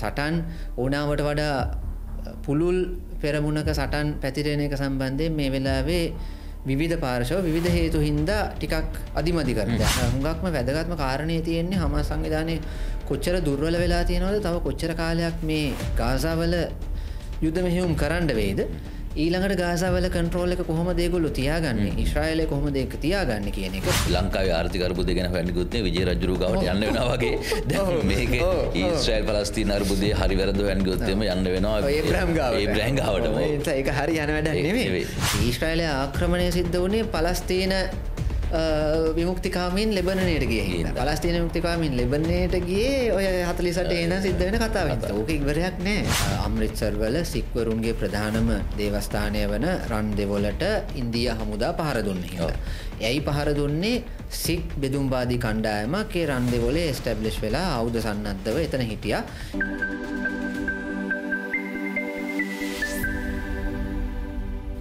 සටන් ඕනාවට වඩා පුළුල් පෙරමුණක සටන් පැතිරෙන එක සම්බන්ධය මේ වෙලාවේ විධ පාර්ශව විධ හේතු හින්දා ටිකක් අධිමදි කරන හුඟක්ම වැදගත්ම කාරණය තියෙන්නේ හම සංවිධානය කොච්චර දුර්වල වෙලා තියෙනවද තව කොච්චර කාලයක් මේ ගාසාවල යුද මෙහෙවුම් කරන්න වෙයිද ඊළඟට ගාසාවල කන්ට්‍රෝල් එක කොහොම දෙගොලු තියාගන්න ඉශ්‍රයිල කොහොම දෙක තියාගන්න කියන එක ලංකාව ආර්ථිකරපු දෙගෙන පැඩිකුත්තේ විජ රජරු ගවට යන්න වෙනවාගේ මේක ඊස්්‍රයිල් පලස්තින අර්බුදය හරි වැරද වැන්ගොත්තම යන්න වෙනවා ඒ බ්‍රෑන්ගාවට ඒක හරි යන වැඩ නෙවේ ඊශ්‍රයිලය ආක්‍රමණය සිද්ධ වනේ පලස්තිීන විමුක්තිකාමින් ලෙබනයට ගිය පලස්තින මුක්තිකාමින් ලෙබනයට ගිය ඔය හතලිසට එන සිද්ධ වෙන කතාව ඕක ඉවරයක් නෑ අම්රිත්සර්වල සික්වරුන්ගේ ප්‍රධානම දේවස්ථානය වන රන් දෙවොලට ඉන්දිය හමුදා පහර දුන්න හිෝ. ඇයි පහර දුන්නේ සික් බෙදුම්බාදි කණ්ඩායමගේ රන් දෙවොලේ ස්ටබ්ලිෂ් වෙලා අවුද සන්නත්දව එතන හිටියා.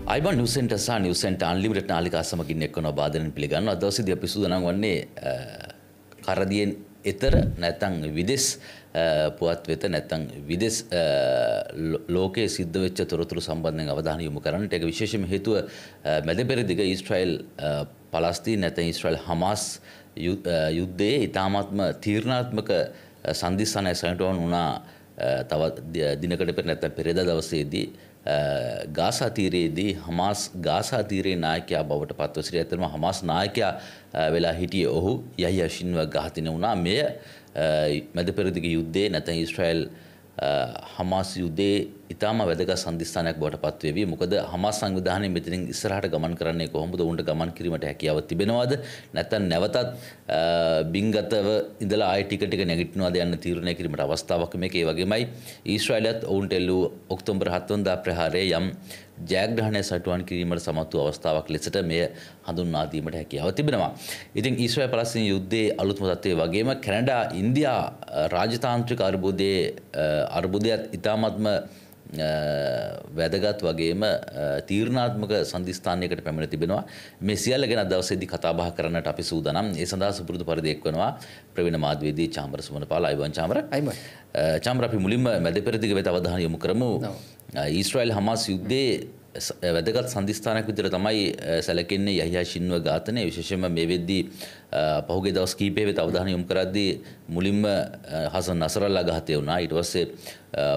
අයිබන් නිවසෙන්ට සහ නිවසෙන්ට අන්ලිමිට නාලිකා සමගින් එක්වන බාධනෙන් පිළිගන්න අදවසේදී අපි සූදානම් වන්නේ කරදියෙන් එතර නැත්නම් විදෙස් පුවත් වෙත නැත්නම් විදෙස් ලෝකයේ සිද්ධ වෙච්ච තොරතුරු සම්බන්ධයෙන් අවධානය යොමු කරන්නට ඒක විශේෂම හේතුව මැද පෙරදිග ඊශ්‍රායල් පලස්තීන නැත්නම් ඊශ්‍රායල් හමාස් යුද්ධයේ ඊ타මාත්ම තීර්ණාත්මක සන්ධිස්සනය සැනටවන් වුණා තවත් දිනකට පෙර නැත්නම් පෙරේදා දවසේදී ගාසා තීරයේදී හමාස් ගාසා තීරේ නායකයා බවට පත්ව සිටි ඇතම හමාස් නායකයා වෙලා හිටියේ ඔහු යහියා ෂින්ව ඝාතනය වුණා මෙය මැද පෙරදිග යුද්ධයේ නැත්නම් ඊශ්‍රායෙල් හමාස් යුදේ ඉතාම වැදගත් සම්දිස්ථානයක් බවට පත්වේවි. මොකද හමාස් සංවිධානය මෙතනින් ඉස්සරහට ගමන් කරන්නේ කොහොමද? උන්ට ගමන් කිරීමට හැකියාව තිබෙනවද? නැත්නම් නැවතත් බින්ගතව ඉඳලා ආයි ටික ටික නැගිටිනවද යන්න තීරණය කිරීමට අවස්ථාවක් මේක. ඒ වගේමයි ඊශ්‍රායලයත් ඔවුන්ට එල්ලූ ඔක්තෝබර් 7 වෙනිදා ප්‍රහාරයේ යම් ජයග්‍රහණය සටුවන් කිරීමට සමත් වූ අවස්ථාවක් ලෙසට මෙය හඳුන්වා දීමට හැකියාව තිබෙනවා. ඉතින් ඊශ්‍රායල් පලස්තීන යුද්ධයේ අලුත්ම තත්ත්වයේ වගේම කැනඩා ඉන්දියා රාජතාන්ත්‍රික අර්බුදයේ අර්බුදයත් ඉතාමත්ම වැදගත් වගේම තීරණාත්මක සන්ධස්ථානයකට පැමිණ තිබෙනවා මේ සියල්ල ගැන දවසේදි කතාබහ කරන්නට අපි සූදානම් ඒ සඳහා සුපුරුදු පරිදි එක්වනවා ප්‍රවීණ මාධ්‍යවේදී චාම්බර සුමනපාල අයිවන් චාම්බර චාම්බර අපි මුලින්ම මැද පෙරදිග වෙත අවධානය යොමු කරමු ඊස්රායිල් හමාස් යුද්ධයේ වැදගත් සධස්ථානයක් විතර තමයි සැලකෙන්නේ යහියා ශින්ව ඝාතනය විශේෂම මේ වෙද්දී පහුගේ දවස් කීපය වෙත අවධානය යොමු කරද්දී මුලින්ම හසන් නසරල්ලා ඝාතය වුණා ඊට පස්සේ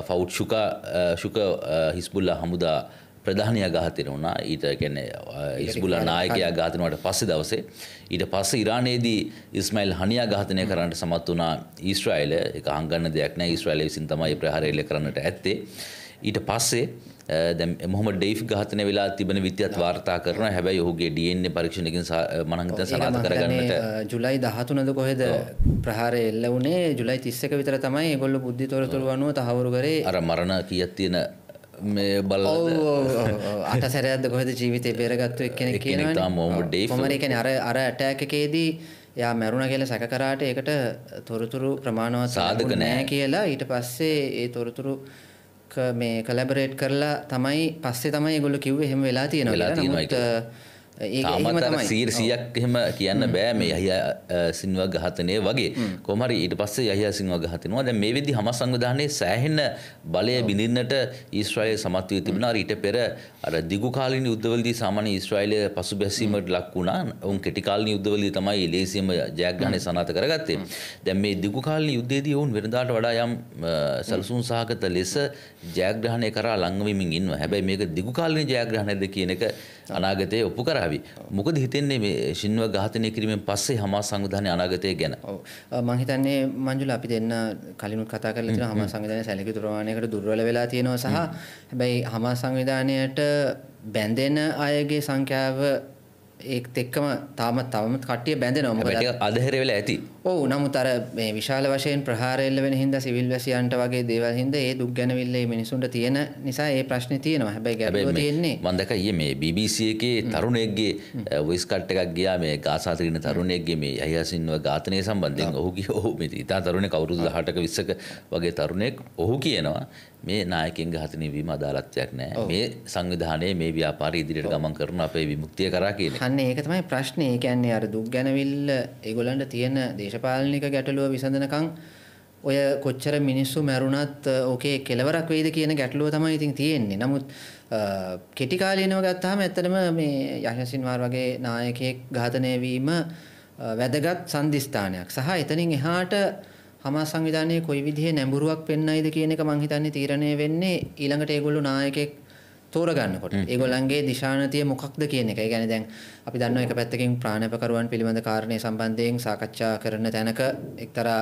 ෆවුඩ් ෂුකා ෂුක හිස්බුල්ලා හමුදා ප්‍රධානය ඝාතනය වුණා ඊට කියන්නේ හිස්බුල්ලා නායකයා ඝාතනය වුණාට පස්සේ දවසේ ඊට පස්සේ ඉරානයේදී ඉස්මායිල් හනියා ඝාතනය කරන්නට සමත් වුණා ඊශ්‍රායලය ඒක හංගන්න දෙයක් නැහැ ඊශ්‍රායලය විසින් තමයි ප්‍රහාරය එල්ල කරන්නට ඇත්තේ ඊට පස්සේ මොහම ඩේෆ් ගහතන වෙලා තිබන විද්‍යත් වාර්තා කරන හැබැයි ඔහුගේ ඩියන්නේ පරීක්ෂණකින් මනහිත සනාත කරගන්නට ජුලයි දහතුනද කොහෙද ප්‍රහාර එල්ල වනේ ජුලයි තිස්සක විතර තමයි ගොල්ල බුද්ධි තොරතුරු වනුව තහවරු කරේ අර මරණ කියත් තියෙන මේ බල අට සැරද ගොහද ජීවිතය බේරගත්තු එක්කෙන කියනමරකන අර අර ඇටෑකකේදී යා මැරුණ කියල සැකකරාට ඒකට තොරතුරු ප්‍රමාණවත් සාධක නෑ කියලා ඊට පස්සේ ඒ තොරතුරු මේ කලබරේට් කරලා තමයි පස්සේ තමයි ගොල්ල කිව් හෙම වෙලා තියෙන වෙලා තාමතර සීර් සියක් එහෙම කියන්න බෑ මේ යහිය සින්ව ගහතනය වගේ කොමරි ඊට පස්සේ යහිය සිංව ගහතනවා දැ මේ විදි හම සංවිධානය සෑහෙන්න බලය බිඳින්නට ඊස්්‍රයිල් සමත්වය තිබෙනා ඊට පෙර අර දිගුකාලින් යුද්ධවලදී සාමාන්‍ය ඊස්්‍රයිලය පසු බැසීමට ලක් වුණා ඔවුන් කෙටිකාලින් යුද්ධවලදී තමයි ලේසියම ජයග්‍රහණය සනාත කරගත්තේ දැන් මේ දිගුකාලින් යුද්ධයේදී ඔවුන් වෙනදාට වඩා යම් සැලසුම් සහගත ලෙස ජයග්‍රහණය කරා ලංවමින් ඉන්නවා හැබැයි මේක දිගුකාලින ජයග්‍රහණයද කියන එක අනාගතයේ ඔප්පු කරා ආවි. මොකද හිතෙන්නේ මේ ශින්ව ඝාතනය කිරීමෙන් පස්සේ හමාස් සංවිධානයේ අනාගතය ගැන? ඔව්. මම හිතන්නේ මංජුල අපි දෙන්න කලිනුත් කතා කරලා තියෙනවා හමාස් සංවිධානයේ සැලකිලි ප්‍රමාණයකට දුර්වල වෙලා තියෙනවා සහ හැබැයි හමාස් සංවිධානයට බැඳෙන අයගේ සංඛ්‍යාව ඒත් එක්කම තාමත් තවම කට්ටිය බැඳෙනවා. මොකද අදහිර වෙලා ඇති. ඔවු නමුත් අර මේ විශාල වශයෙන් ප්‍රහාරෙල්ල වෙන හින්දා සිවිල් වැසියන්ට වගේ දේවල් හින්දා ඒ දුක් ගැනවිල්ල මේ මිනිසුන්ට තියෙන නිසා ඒ ප්‍රශ්නේ තියෙනවා. හැබැයි ගැටලුව තියෙන්නේ මම දැක්කා ඊයේ මේ BBC එකේ තරුණයෙක්ගේ වොයිස් කට් එකක් ගියා මේ ගාසා තියෙන තරුණයෙක්ගේ මේ අයහසින්ව ඝාතනය සම්බන්ධයෙන් ඔහු කිය ඔහු මේ ඉතා තරුණයෙක් අවුරුදු 18ක 20ක වගේ තරුණයෙක් ඔහු කියනවා මේ නායකයන් ඝාතනය වීම අදාළත්වයක් නැහැ. මේ සංවිධානයේ මේ ව්‍යාපාරය ඉදිරියට ගමන් කරන අපේ විමුක්තිය කරා කියන එක. අන්න ඒක තමයි ප්‍රශ්නේ. ඒ කියන්නේ අර දුක් ගැනවිල්ල ඒගොල්ලන්ට තියෙන දේ දේශපාලනික ගැටලුව විසඳනකං ඔය කොච්චර මිනිස්සු මැරුණත් ඕකේ කෙලවරක් වෙයිද කියන ගැටලුව තමයි ඉතින් තියෙන්නේ. නමුත් කෙටි කාලීනව ගත්තාම ඇත්තටම මේ යහසින්වාර් වගේ නායකයෙක් ඝාතනය වීම වැදගත් සම්දිස්ථානයක්. සහ එතනින් එහාට හමාස් සංවිධානයේ කොයි විදිහේ නැඹුරුවක් පෙන්වයිද කියන එක මම හිතන්නේ තීරණය වෙන්නේ ඊළඟට ඒගොල්ලෝ නායකයෙක් තෝරගන්නකොට ඒගොල්ලන්ගේ දිශානතිය මොකක්ද කියන එක ගැන දැන් අපි දන්න එක පැත්තකින් ප්‍රාණපකරුවන් පිළිබඳ කාරණය සම්බන්ධයෙන් සාකච්ඡා කරන තැනක එක්තරා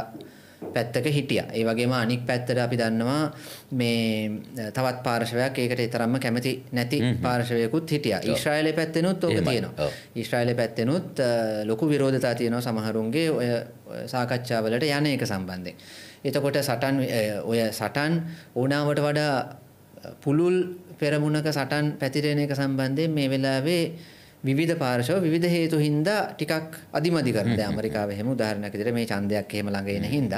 පැත්තක හිටිය. ඒ වගේම අනික් පැත්තට අපි දන්නවා මේ තවත් පාර්ශවයක් ඒකට තරම්ම කැමති නැති පාර්ශවයකුත් හිටිය ඊශ්‍රයිලය පැත්තෙනුත් ඕක තියෙනවා. ඊශ්‍රයිලය පැත්තෙනුත් ලොකු විරෝධතා තියෙනවා සමහරුන්ගේ ඔය සාකච්ඡාවලට යන එක සම්බන්ධයෙන්. එතකොට සටන් ඔය සටන් ඕනාවට වඩා පුළුල් පෙරමුණක සටන් පැතිරෙන එක සම්බන්ධයෙන් මේ වෙලාවේ විධ පාර්ශව විධ හේතු හින්දා ටිකක් අධිමදි කරන ඇමරිකාව හෙම උදාහරණකිතර මේ චන්දයක් හෙම ළඟෙන හින්ද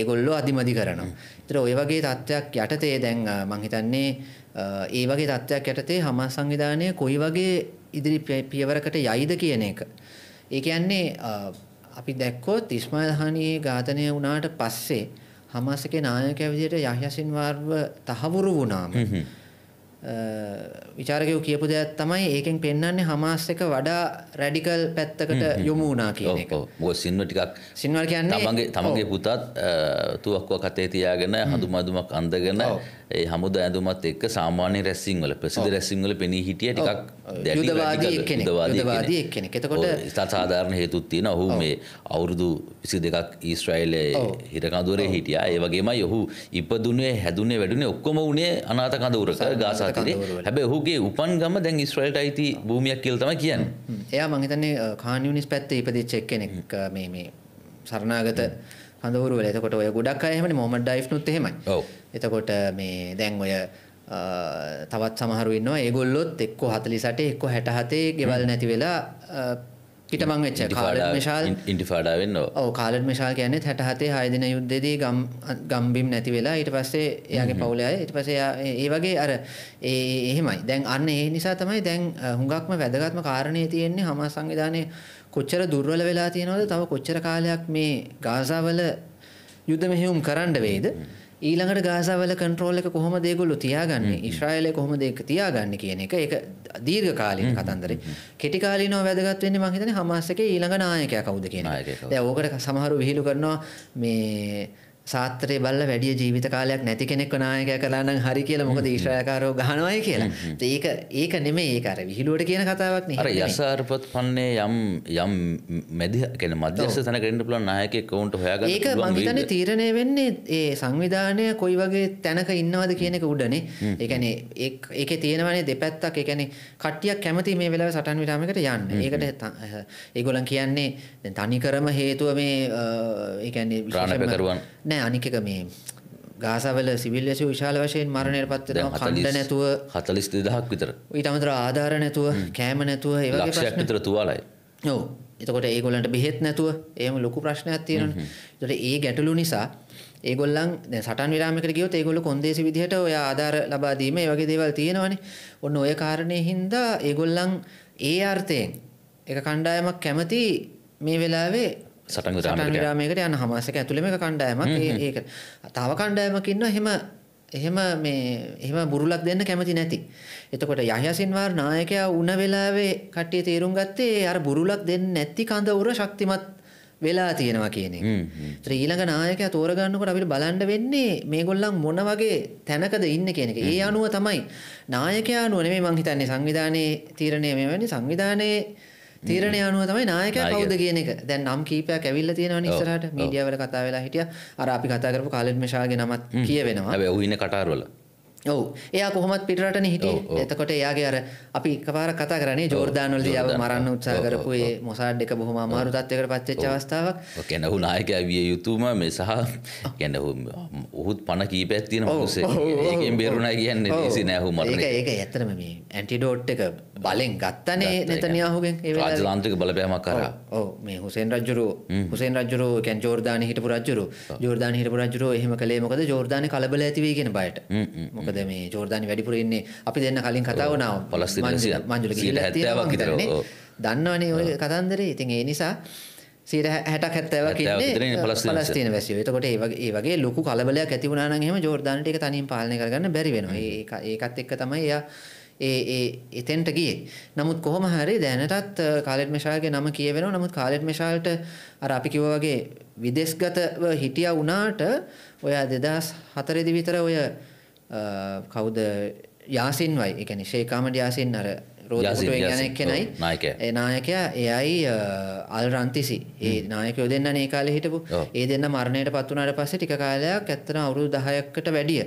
ඒගොල්ලෝ අධිමදි කරනවා. තර ඔය වගේ තත්ත්වයක් යටතේ දැන් මංහිතන්නේ ඒ වගේ තත්ත්වයක් යටතේ හමා සංවිධානය කොයි වගේ ඉදිරි පියවරකට යයිද කියන එක. ඒකයන්නේ අපි දැක්කෝ තිස්මාධානයේ ඝාතනය වනාට පස්සේ හමස්සකේ නායක ඇවිදියට යහ්‍යසින්වාර්ව තහවුරු වුණාම. විචාරකයෝ කියපු දෙයක් තමයි ඒකෙන් පෙන්න්නේ හමාස් එක වඩා රැඩිකල් පැත්තකට යොමු වනා කියන එක සින්ව ටිකක් සින්වල් කියන්න තමගේ තමගේ පුතත් තුවක්ව කතේ තියාගෙන හඳු මදුමක් අන්දගෙන ඒ හමුද ඇඳුමත් එක් සාමාන්‍ය රැසිංවල ප්‍රසිද රැසිංවල පෙනී හිටිය ටිකක් යුදවාදී එක්කෙනෙක් එතකොට ඉතා සාධාරණ හේතුත් තියෙන ඔහු මේ අවුරුදු විසි දෙකක් ඊස්ට්‍රයිල්ලේ හිරකඳුරේ හිටියා ඒ වගේමයි ඔහු ඉපදුනේ හැදුනේ වැඩුනේ ඔක්කොම වුණේ අනාත කඳවුරක ගාසාතරේ හැබැයි ඔහුගේ උපන් ගම දැන් ඉස්ට්‍රයිල්ට අයිති භූමියක් කියලා තමයි කියන්නේ එයා මං හිතන්නේ කාන්යුනිස් පැත්තේ ඉපදිච්ච එක්කෙනෙක් මේ මේ සරණාගත කඳවුරු වල එතකොට ඔය ගොඩක් අය එහෙමනේ මොහමඩ් ඩයිෆ්නුත් එහෙමයි එතකොට මේ දැන් ඔය තවත් සමහරු ඉන්නවා ඒගොල්ලොත් එක්කො හතලිසට එක්කො හැටහතේ ගෙවල් නැති වෙලා පිටමං වෙච්ච කාලමශාල් ඉන්ටිෆාඩාවෙන්න ඕ කාලට මශාල් කියන්නෙ හැටහතේ හයදින යුද්ධදී ගම් ගම්බිම් නැති වෙලා ඊට පස්සේ එයාගේ පවුලය ඉට පස ඒ වගේ අර එහෙමයි දැන් අන්න ඒ නිසා තමයි දැන් හුඟක්ම වැදගත්ම කාරණය තියෙන්නේ හම සංවිධානය කොච්චර දුර්වල වෙලා තියෙනවද තව කොච්චර කාලයක් මේ ගාසාවල යුද මෙහෙවුම් කරන්න වේද. ඊළඟට ගාසාවල කන්ට්‍රෝල් එක කොහොම දෙගොල්ලු තියාගන්න ඉශ්‍රායිල කොහොම දෙක තියාගන්න කියන එක එක දීර්ඝ කාලින කතන්දරේ කෙටිකාලීනව වැදගත් වෙන්නේ මං හිතන්නේ හමාස් එකේ ඊළඟ නායකයා කවුද කියන එක. දැන් ඕකට සමහරව විහිළු කරනවා මේ සාත්‍රය බල්ල වැඩිය ජීවිත කාලයක් නැති කෙනෙක් නායක කරන්න හරි කියල මොකද ශ්‍රයකාරෝ ගහනවාය කියලා ඒක ඒක නෙමේ ඒකර විහිලුවට කියන කතාවක් අර යසාර්පත් පන්නේ යම් යම් මැදිකෙන මධ්‍යස තන කෙන්ට පුලන් නායක කවුන්ට හොයග ඒක මහිතන තීරණය වෙන්නේ ඒ සංවිධානය කොයි වගේ තැනක ඉන්නවද කියනක උඩනේ එකන ඒක තියෙනවනේ දෙපැත්තක් එකන කට්ටියක් කැමති මේ වෙලා සටන් විටාමකට යන්න ඒකට ඒගොලන් කියන්නේ තනිකරම හේතුව මේ ඒන්නේ රාණක කරුවන් නෑ අනික මේ ගාසාවල සිවිල්ලසු විශාල වශයෙන් මරණයට පත්වෙනවා කණ්ඩ නැතුව හතලිස් දෙදහක් විතර ඊටමතර ආධාර නැතුව කෑම නැතුව ඒවගේ විතර තුවාලයි ඔව එතකොට ඒගොලන්ට බෙහෙත් නැතුව ඒම ලොකු ප්‍රශ්නයක් තියෙන තොට ඒ ගැටලු නිසා ඒගොල්ලන් සටන් විරාමික ගියොත් ඒගොල්ල කොන්දේසි විදිහට ඔය ආධාර ලබාදීම වගේ දේවල් තියෙනවනේ ඔන්න ඔය කාරණය හින්දා ඒගොල්ලන් ඒ අර්ථයෙන් එක කණ්ඩායමක් කැමති මේ වෙලාවේ සටන් දාමයකට යන හමසක ඇතුළම කණ්ඩායම ඒක තව කණ්ඩායමකින්න හෙම එහෙම මේ එහෙම බුරුලක් දෙන්න කැමති නැති. එතකොට යහයසින්වාර් නායකයා උන වෙලාවේ කට්ටිය තේරුම් ගත්තේ අර බුරුලක් දෙන්න නැති කඳවුර ශක්තිමත් වෙලා තියෙනවා කියන එක. ඊළඟ නායකයා තෝරගන්නකොට අපිට බලන්න වෙන්නේ මේගොල්ලන් මොන වගේ තැනකද ඉන්න කියන එක. ඒ අනුව තමයි නායකයා අනුව නෙමෙයි මං හිතන්නේ සංවිධානයේ තීරණය මේ වෙන්නේ සංවිධානයේ තීරණය අනුව තමයි නායක කවුද කියන එක දැන් නම් කීපයක් ඇවිල්ල තියෙනවා නිස්සරහට මීඩියවල කතා වෙලා හිටිය අර අපි කතා කරපු කාලෙත් මෙශාගේ නමත් කියවෙනවා ඔහුඉන්න කටාරවල ඔව එයා කොහොමත් පිටරටන හිටිය එතකොට එයාගේ අර අපි කපාර කතා කරන්නේ ජෝර්ධානොල්ද යාව මරන්න උත්සා කරපු ඒ මොසාඩ් එක බොහොම අමාරු තත්වයකට පත්වෙච්ච අවස්ථාවක් කැනහු නායක විය යුතුම මේ සහ ගැනහු ඔහුත් පණ කීපැත් තියෙන ඔහුසේ ඒකෙන් බේරුණා කියන්නේ ලේසි නෑ ඔහු මරණ ඒක ඇත්තටම මේ ඇන්ටිඩෝට් එක බලෙන් ගත්තනේ නෙතනියාහුගෙන් ඒ රාජතාන්ත්‍රික බලපෑමක් කරා ඔව් මේ හුසෙන් රජුරු හුසෙන් රජුරු කියන්නේ ජෝර්ධානයේ හිටපු රජුරු ජෝර්ධානයේ හිටපු රජුරු එහෙම කළේ මොකද ජෝර්ධානයේ කලබල ඇති වෙයි කියන බයට මොකද මොකද මේ ජෝර්ධානි වැඩිපුර ඉන්නේ අපි දෙන්න කලින් කතා වුණා පලස්තීන මංජුල ගිහිල්ලා තියෙනවා මම දන්නවනේ ඔය කතන්දරේ ඉතින් ඒ නිසා සිට හැටක් හැත්තවක් පලස්තින වැසිය තකොට ඒ වගේ ලොකු කලබලයක් ඇතිවුණන හෙම ජෝර්ධනට එක තනින් පාලන කරන්න බැරිවෙනවා ඒකත් එක්ක තමයි ඒ එතෙන්ට ගිය නමුත් කොහොම හරි දැනටත් කාලෙට් මෙශාගේ නම කියවෙන නමුත් කාලෙට් මෙශාල්ට අර අපි කිව වගේ විදෙස්ගතව හිටිය වුණාට ඔය දෙදස් හතරදි විතර ඔය කවුද යාසින් වයි එකන ශේකාමට යාසින් අර රෝධපුටුව ගැනෙක් කෙනයි ඒ නායකයා එයයි අල් රන්තිසි ඒ නායකයෝ දෙන්න ඒ කාලෙ හිටපු ඒ දෙන්න මරණයට පත් වුණට පස්සේ ටික කාලයක් ඇත්තන අවුරුදු දහයක්කට වැඩිය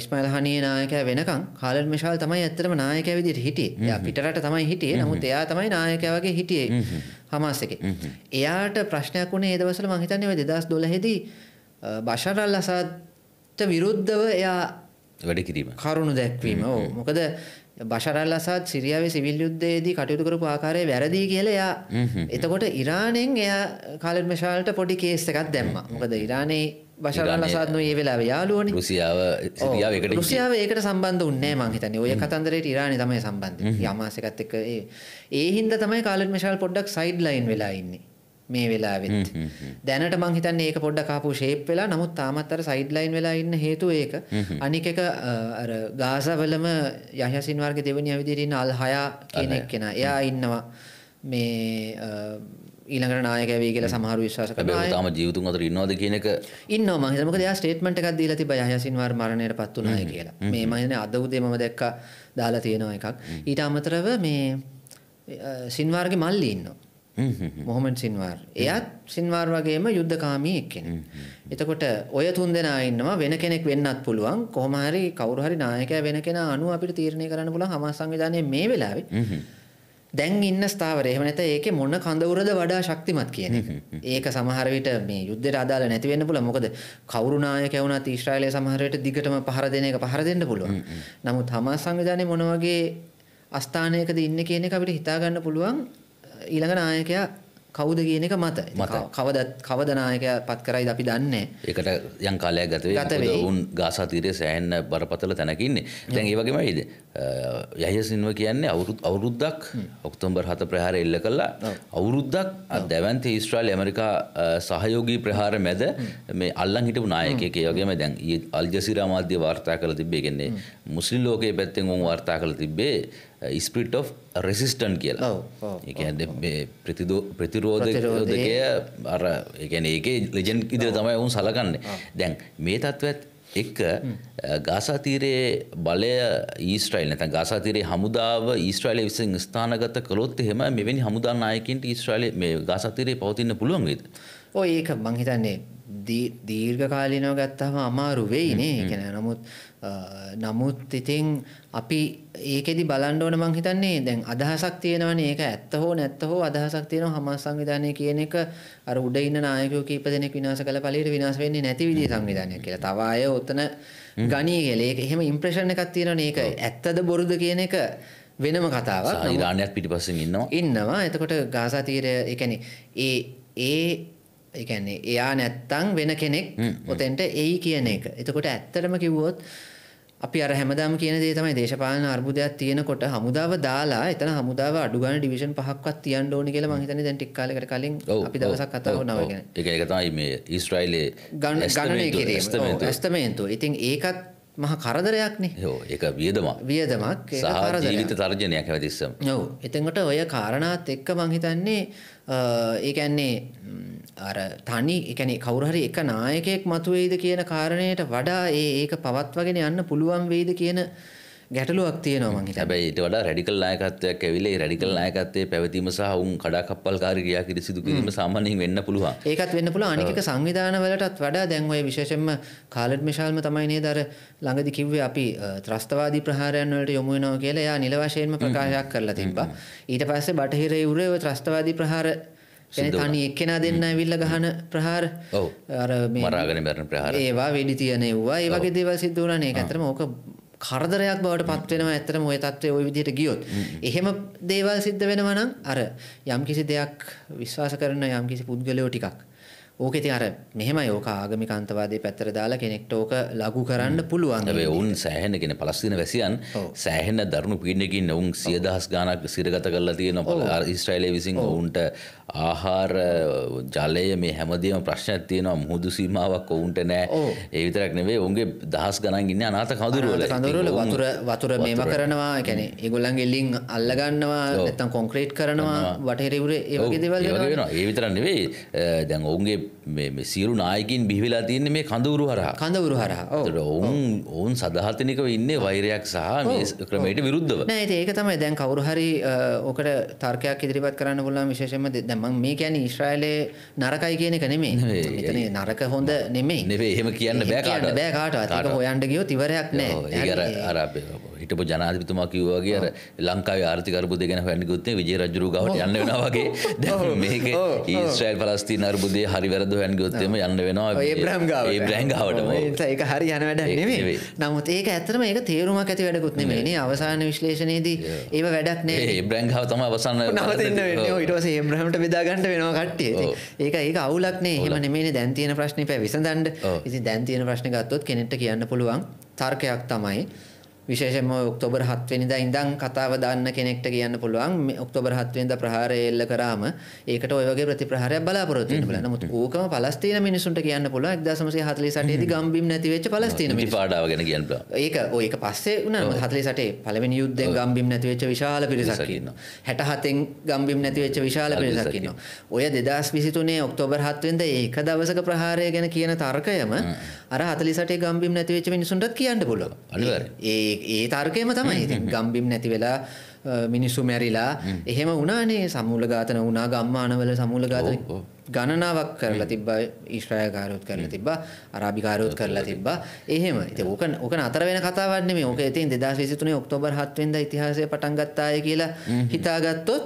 ඉස්මයිල් හනිය නායක වෙනකම් කාලර් මිශාල් තමයි ඇත්තටම නායක විදිහට හිටියේ. එයා පිටරට තමයි හිටියේ. නමුත් එයා තමයි නායකයා වගේ හිටියේ හමාස් එකේ. එයාට ප්‍රශ්නයක් වුණේ ඒ දවස්වල මම හිතන්නේ ඔය 2012 දී බෂාර් අල් අසාඩ්ට විරුද්ධව එයා වැඩ කිරීම කරුණු දැක්වීම ඕ මොකද බශරල්ලසාත් සිරියාවේ සිවිල් යුද්ධයේදී කටයුතු කරපු ආකාරය වැරදි කියලා එතකොට ඉරාණයෙන් එයා කාලෙන් මශාලට පොඩි කේස් එකක් දැම්ම මොකද ඉරාණයේ බශරල්ලසාත් නොඒ වෙලාව යාලුවන රුසියාව රුසියාව ඒකට සම්බන්ධ උන්නේ මංහිතන ඔය කතන්දරයට ඉරාණ තමයි සම්බන්ධ යමාසකත් එක්ක ඒ හින්ද තමයි කාලෙන් මශාල් පොඩ්ඩක් සයිඩ් ලයින් වෙලා ඉන්නේ මේ වෙලාවෙත් දැනට මං හිතන්නේ ඒක පොඩ්ඩ කාපු ෂේප් වෙලා නමුත් තාමත් අර සයිඩ්ලයින් වෙලා ඉන්න හේතුව ඒක අනික එක අර ගාසවලම යහසින් වර්ගේ දෙවෙනි අවදියට ඉන්න අල්හයා කෙනෙක් කෙනා එයා ඉන්නවා මේ ඊළඟට නායකවී කියලා සමහර විශ්වාස කරනවා. තාම ජීවිතුන් අතර ඉන්නවද කියන එක ඉන්නවා මම හිතනවා. මොකද එයා ස්ටේට්මන්ට් එකක් දීලා තිබ්බා යහසින් වාර මරණයට පත් වුණාය කියලා. මේ මම හිතන්නේ අද උදේ මම දැක්කා දාලා තියෙනවා එකක්. ඊට අමතරව මේ සින්වාර්ගේ මල්ලි ඉන්නවා. මොහොමඩ් සින්වාර්. එයත් සින්වාර් වගේම යුද්ධකාමී එක්කෙනෙක්. එතකොට ඔය තුන්දෙනා ඉන්නවා වෙන කෙනෙක් වෙන්නත් පුළුවන්. කොහොම හරි කවුරු හරි නායකයා වෙන කෙනා අනුව අපිට තීරණය කරන්න පුළුවන් හමාස් සංවිධානයේ මේ වෙලාවේ. දැන් ඉන්න ස්ථාවරය එහෙම නැත්නම් ඒකේ මොන කඳවුරද වඩා ශක්තිමත් කියන එක. ඒක සමහර විට මේ යුද්ධයට අදාළ නැති වෙන්න පුළුවන්. මොකද කවුරු නායකයා වුණත් ඊශ්‍රායලය සමහර විට දිගටම පහර දෙන එක පහර දෙන්න පුළුවන්. නමුත් හමාස් සංවිධානයේ මොන වගේ අස්ථානයකද ඉන්න කියන එක අපිට හිතාගන්න පුළුවන් ඊළඟ නායකයා කවුද කියන එක මත කවද කවදනායකය පත් කරයි අපි දන්න ඒකට යංකාලයක් ගතව ගත උන් ගාසා තීරය සෑන්න බරපතල තැනකින්නේ දැන් ඒවගේම යිද යහිය සින්ව කියන්නේ අවුරුත් අවුරුද්දක් ඔක්තෝම්බර් හත ප්‍රහාර එල්ල කල්ලා අවුරුද්දක් දැවන්ත ඉස්ට්‍රායිල් ඇමරිකා සහයෝගී ප්‍රහාර මැද මේ අල්ලන් හිටපු නායකයකේ වගේම දැන් අල්ජසිරා මාධ්‍ය වාර්තා කළ තිබේ කියන්නේ මුස්ලිම් ලෝකයේ පැත්තෙන් උන් වාර්තා කළ තිබේ ස්පිට of රෙසිස්ටන් කියලා ඒ ප්‍රතිරෝධකය අර ඒ ඒක ලෙජන් ඉදිර තමයි ඔවුන් සලකන්නේ දැන් මේ තත්ත්වත් එක ගාසාතීරයේ බලය ඊස්ට්‍රයිල් නැත ගාසාතීරේ හමුදාව ඊස්ට්‍රයිලය විසින් ස්ථානගත කළොත් එහෙම මෙවැනි හමුදානායකින්ට ඊස්ට්‍රයිල මේ ගාසාතීරයේ පවතින්න පුළුවන් වේද ඔය ඒක මංහිතන්නේ දීර්ඝකාලීනව ගත්තහම අමාරු වෙයි නේ ගැන නමුත් නමුත් ඉතිං අපි ඒකෙදි බලන්ඩෝන මං හිතන්නේ දැන් අදහසක් තියෙනවන ඒක ඇත්ත හෝ නැත්ත හෝ අදහසක් තියෙන හම සංවිධානය කියන එක අර උඩ ඉන්න නායකෝ කීප දෙනෙක් විනාස කළ පලට විනාස වෙන්නේ නැති විදි සංවිධානය කියලා තවාය ඔතන ගනී කියල ඒක එහෙම ඉම්ප්‍රේෂණ එකක් තියෙන ඒක ඇත්තද බොරුද කියන එක වෙනම කතාවක් ඉරාණයක් පිටිපස්සෙන් ඉන්නවා ඉන්නවා එතකොට ගාසා තීරය එකන ඒ ඒ එකන්නේ එයා නැත්තං වෙන කෙනෙක් ඔතෙන්ට එයි කියන එක එතකොට ඇත්තටම කිව්වොත් අපි අර හැමදාම කියන දේ තමයි දේශපාලන අර්බුදයක් තියෙනකොට හමුදාව දාලා එතන හමුදාව අඩුගාන ඩිවිෂන් පහක්වත් තියන්න ඕනි කියලා මං හිතන්නේ දැන් ටික කාලයකට කලින් අපි දවසක් කතා වුණා වගේ. ඒක ඒක තමයි මේ ඊශ්‍රායලයේ ගණනය කිරීම. ඇස්තමේන්තුව. ඉතින් ඒකත් මහ කරදරයක්නේ ඒක වියදමක් වියදමක් ජීවිත තර්ජනයක් ඇතිස්සම ඔව එතකොට ඔය කාරණාත් එක්ක මංහිතන්නේ ඒකැන්නේ අර තනි එකැනෙ කවුරහරි එක නායකයෙක් මතුවේද කියන කාරණයට වඩා ඒ ඒක පවත්වගෙන යන්න පුළුවන් වෙයිද කියන ගැටලුවක් තියනවා මගේ හැබයි ට වඩා රැඩිකල් නායකත්වයක් ඇවිලේ රැඩිකල් නායකත්තේ පැවතීම සහ උන් කඩාකප්පල් කාරගයා කිරිසිදු කිරීම සාමානයෙන් වෙන්න පුළුවන් ඒකත් වෙන්න පුළ අනික සංවිධානවලටත් වඩා දැන්වය විශේෂෙන්ම කාලට් මිශාල්ම තමයිනේ දර ළඟදි කිව්වේ අපි ත්‍රස්තවාදී ප්‍රහාරයන්වලට යොමුුවනෝ කියලා යා නිලවශයෙන්ම ප්‍රකාශයක් කරලා තිබ්බා ඊට පස්සේ බටහිර යුරේව ත්‍රස්තවාදී ප්‍රහාර තනි එක්කෙන දෙන්න ඇවිල්ල ගහන ප්‍රහාර මරාගෙන බැරන ප්‍රහාර ඒවා වෙඩි තියනෙව්වා ඒ වගේ දේවල් සිද්ධ වන ඒ ඇතරම ඕක කරදරයක් බවට පත්වෙනවා ඇතර මොය තත්වය ඔය විදිට ගියොත්. එහෙම දේවල් සිද්ධ වෙනවනම් අර යම් කිසි දෙයක් විශ්වාස කරන යම් කිසි පුද්ගලයෝ ටිකක් ඕක ඉතින් අර මෙහෙමයි ඕක ආගමික අන්තවාදී පැත්තට දාලා කෙනෙක්ට ඕක ලඝු කරන්න පුළුවන්. හැබැයි ඔවුන් සෑහෙන කියන පලස්තීන වැසියන් සෑහෙන දරුණු පීඩනකින් ඔවුන් සියදහස් ගාණක් සිරගත කරලා තියෙනවා. ඊශ්‍රායලයේ විසින් ඔවුන්ට ආහාර ජලය මේ හැමදේම ප්‍රශ්නයක් තියෙනවා. මුහුදු සීමාවක් ඔවුන්ට නැහැ. ඒ විතරක් නෙවෙයි ඔවුන්ගේ දහස් ගණන් ඉන්නේ අනාථ කඳුරුවල. කඳුරුවල වතුර වතුර මේව කරනවා. ඒ කියන්නේ ඒගොල්ලන්ගේ ලින් අල්ල ගන්නවා නැත්තම් කොන්ක්‍රීට් කරනවා. වටේරේ ඒ වගේ දේවල් වෙනවා. ඒ විතරක් නෙවෙයි දැන් ඔවුන්ගේ මේ සියලු නායකින් බිහිවෙලා තියන්නේ මේ කඳවුරු හරහා කඳවුරු හරහා ඔවුන් ඔවුන් සදහතනිකව ඉන්නේ වෛරයක් සහ ක්‍රමයට විරුද්ධව ඒක තමයි දැන් කවරු හරි ඕකට තර්කයක් ඉදිරිපත් කරන්න පුලන් විශේෂම දැම මේ කියැන ඉශ්‍රයිලයේ නරකයි කියන එක නෙමේ එතන නරක හොඳ නෙමේ නෙවේ එහෙම කියන්න බෑකාට බෑකාට අතක හොයන්ට ගියෝ තිවරයක් නෑ ඒ අරබේ හිටපු ජනාධිපතුමා කිව්වාගේ අර ලංකාවේ ආර්ථිකරබුදය ගැන පැන්නිකුත්තේ විජය රජුරු ගවට යන්න වෙනවාගේ දැ මේක ඊස්ට්‍රයිල් පලස්තිීන අර්බුදය හරි වැරද හැන්ගුත්තම යන්න වෙනවා ඒ බ්‍රම්ගාව ඒ බ්‍රංගාවට ඒක හරි යන වැඩ නෙවේ නමුත් ඒක ඇතරම ඒක තේරුමක් ඇති වැඩකුත් නෙමේ අවසාන විශ්ලේෂණයේදී ඒ වැඩක් නේ ඒ බ්‍රංගාව තම අවසන්න නවතන්න ඉටස ඒම්්‍රහමට බෙදාගන්නට වෙනවා කට්ටිය ඒක ඒක අවුලක්නේ හෙම නෙමේ දැන්තියන ප්‍රශ්නය පැ විසඳන්ඩ ඉති දැන්තියන ප්‍රශ්න ගත්තොත් කෙනෙට කියන්න පුළුවන් තර්කයක් තමයි විශේෂම ඔක්තෝබර් හත්වෙනිද ඉඳං කතාව දන්න කෙනෙක්ට කියන්න පුළුවන් ඔක්තෝබර් හත්වෙන්ද ප්‍රහාරය එල්ල කරාම ඒකට ඔයගේ ප්‍රතිප්‍රහරය බලාපොරොත්තු වෙන නමුත් ඕකම පලස්තීන මිනිසුන්ට කියන්න පුළුවන් 1948 දී ගම්බිම් නැති වෙච්ච පලස්තීන මිනිස්සු පාඩාව ගැන කියන්න පුළුවන් ඒක ඔය ඒක පස්සේ වුණා 48 පළවෙනි යුද්ධයෙන් ගම්බිම් නැති වෙච්ච විශාල පිරිසක් ඉන්නවා 67න් ගම්බිම් නැති වෙච්ච විශාල පිරිසක් ඉන්නවා ඔය 2023 ඔක්තෝබර් 7 වෙනිදා ඒක දවසක ප්‍රහාරය ගැන කියන තර්කයම අර 48 ගම්බිම් නැති වෙච්ච මිනිසුන්ටත් කියන්න පුළුවන් අනිවාර්යයෙන් ඒ ඒ තර්කයම තමයි ගම්බිම් නැති වෙලා මිනිස්සු මැරිලා එහෙම වනානේ සමුල ගාතන වනා ගම්මානවල සමුල ගාතන ගණනාවක් කරලා තිබ්බ ඊශ්‍රයකාරයොත් කරලා තිබ්බා අරාබිකාරයොත් කරලා තිබ්බා එහෙම ඉතින් ඕක ඕක නතර වෙන කතාවක් නෙමෙයි ඕක ඉතින් 2023 ඔක්තෝබර් 7 වෙනිදා ඉතිහාසය පටන් ගත්තාය කියලා හිතාගත්තොත්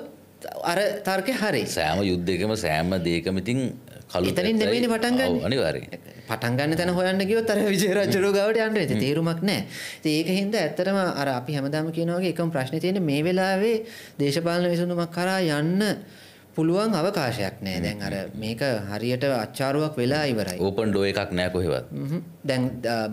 අර තර්කේ හරි සෑම යුද්ධයකම සෑම දෙයකම ඉතින් එතනින් දෙමනි පටන්ගන්න අනිවාරෙන් පටන්ගන්න තැන හොයන්න ගියොත් අර විජයරජරු ගවට යන්න ඇති තේරුමක් නෑ ඒක හින්ද ඇත්තරම අර අපි හැමදාම කියනවගේ එකම ප්‍රශ්න තියෙන මේ වෙලාවේ දේශපාලන විසඳුමක් කරා යන්න පුළුවන් අවකාශයක් නෑ දැන් අර මේක හරියට අච්චාරුවක් වෙලා ඉවරයි ඕපන් ඩෝ එකක් නෑ කොහෙවත් දැන්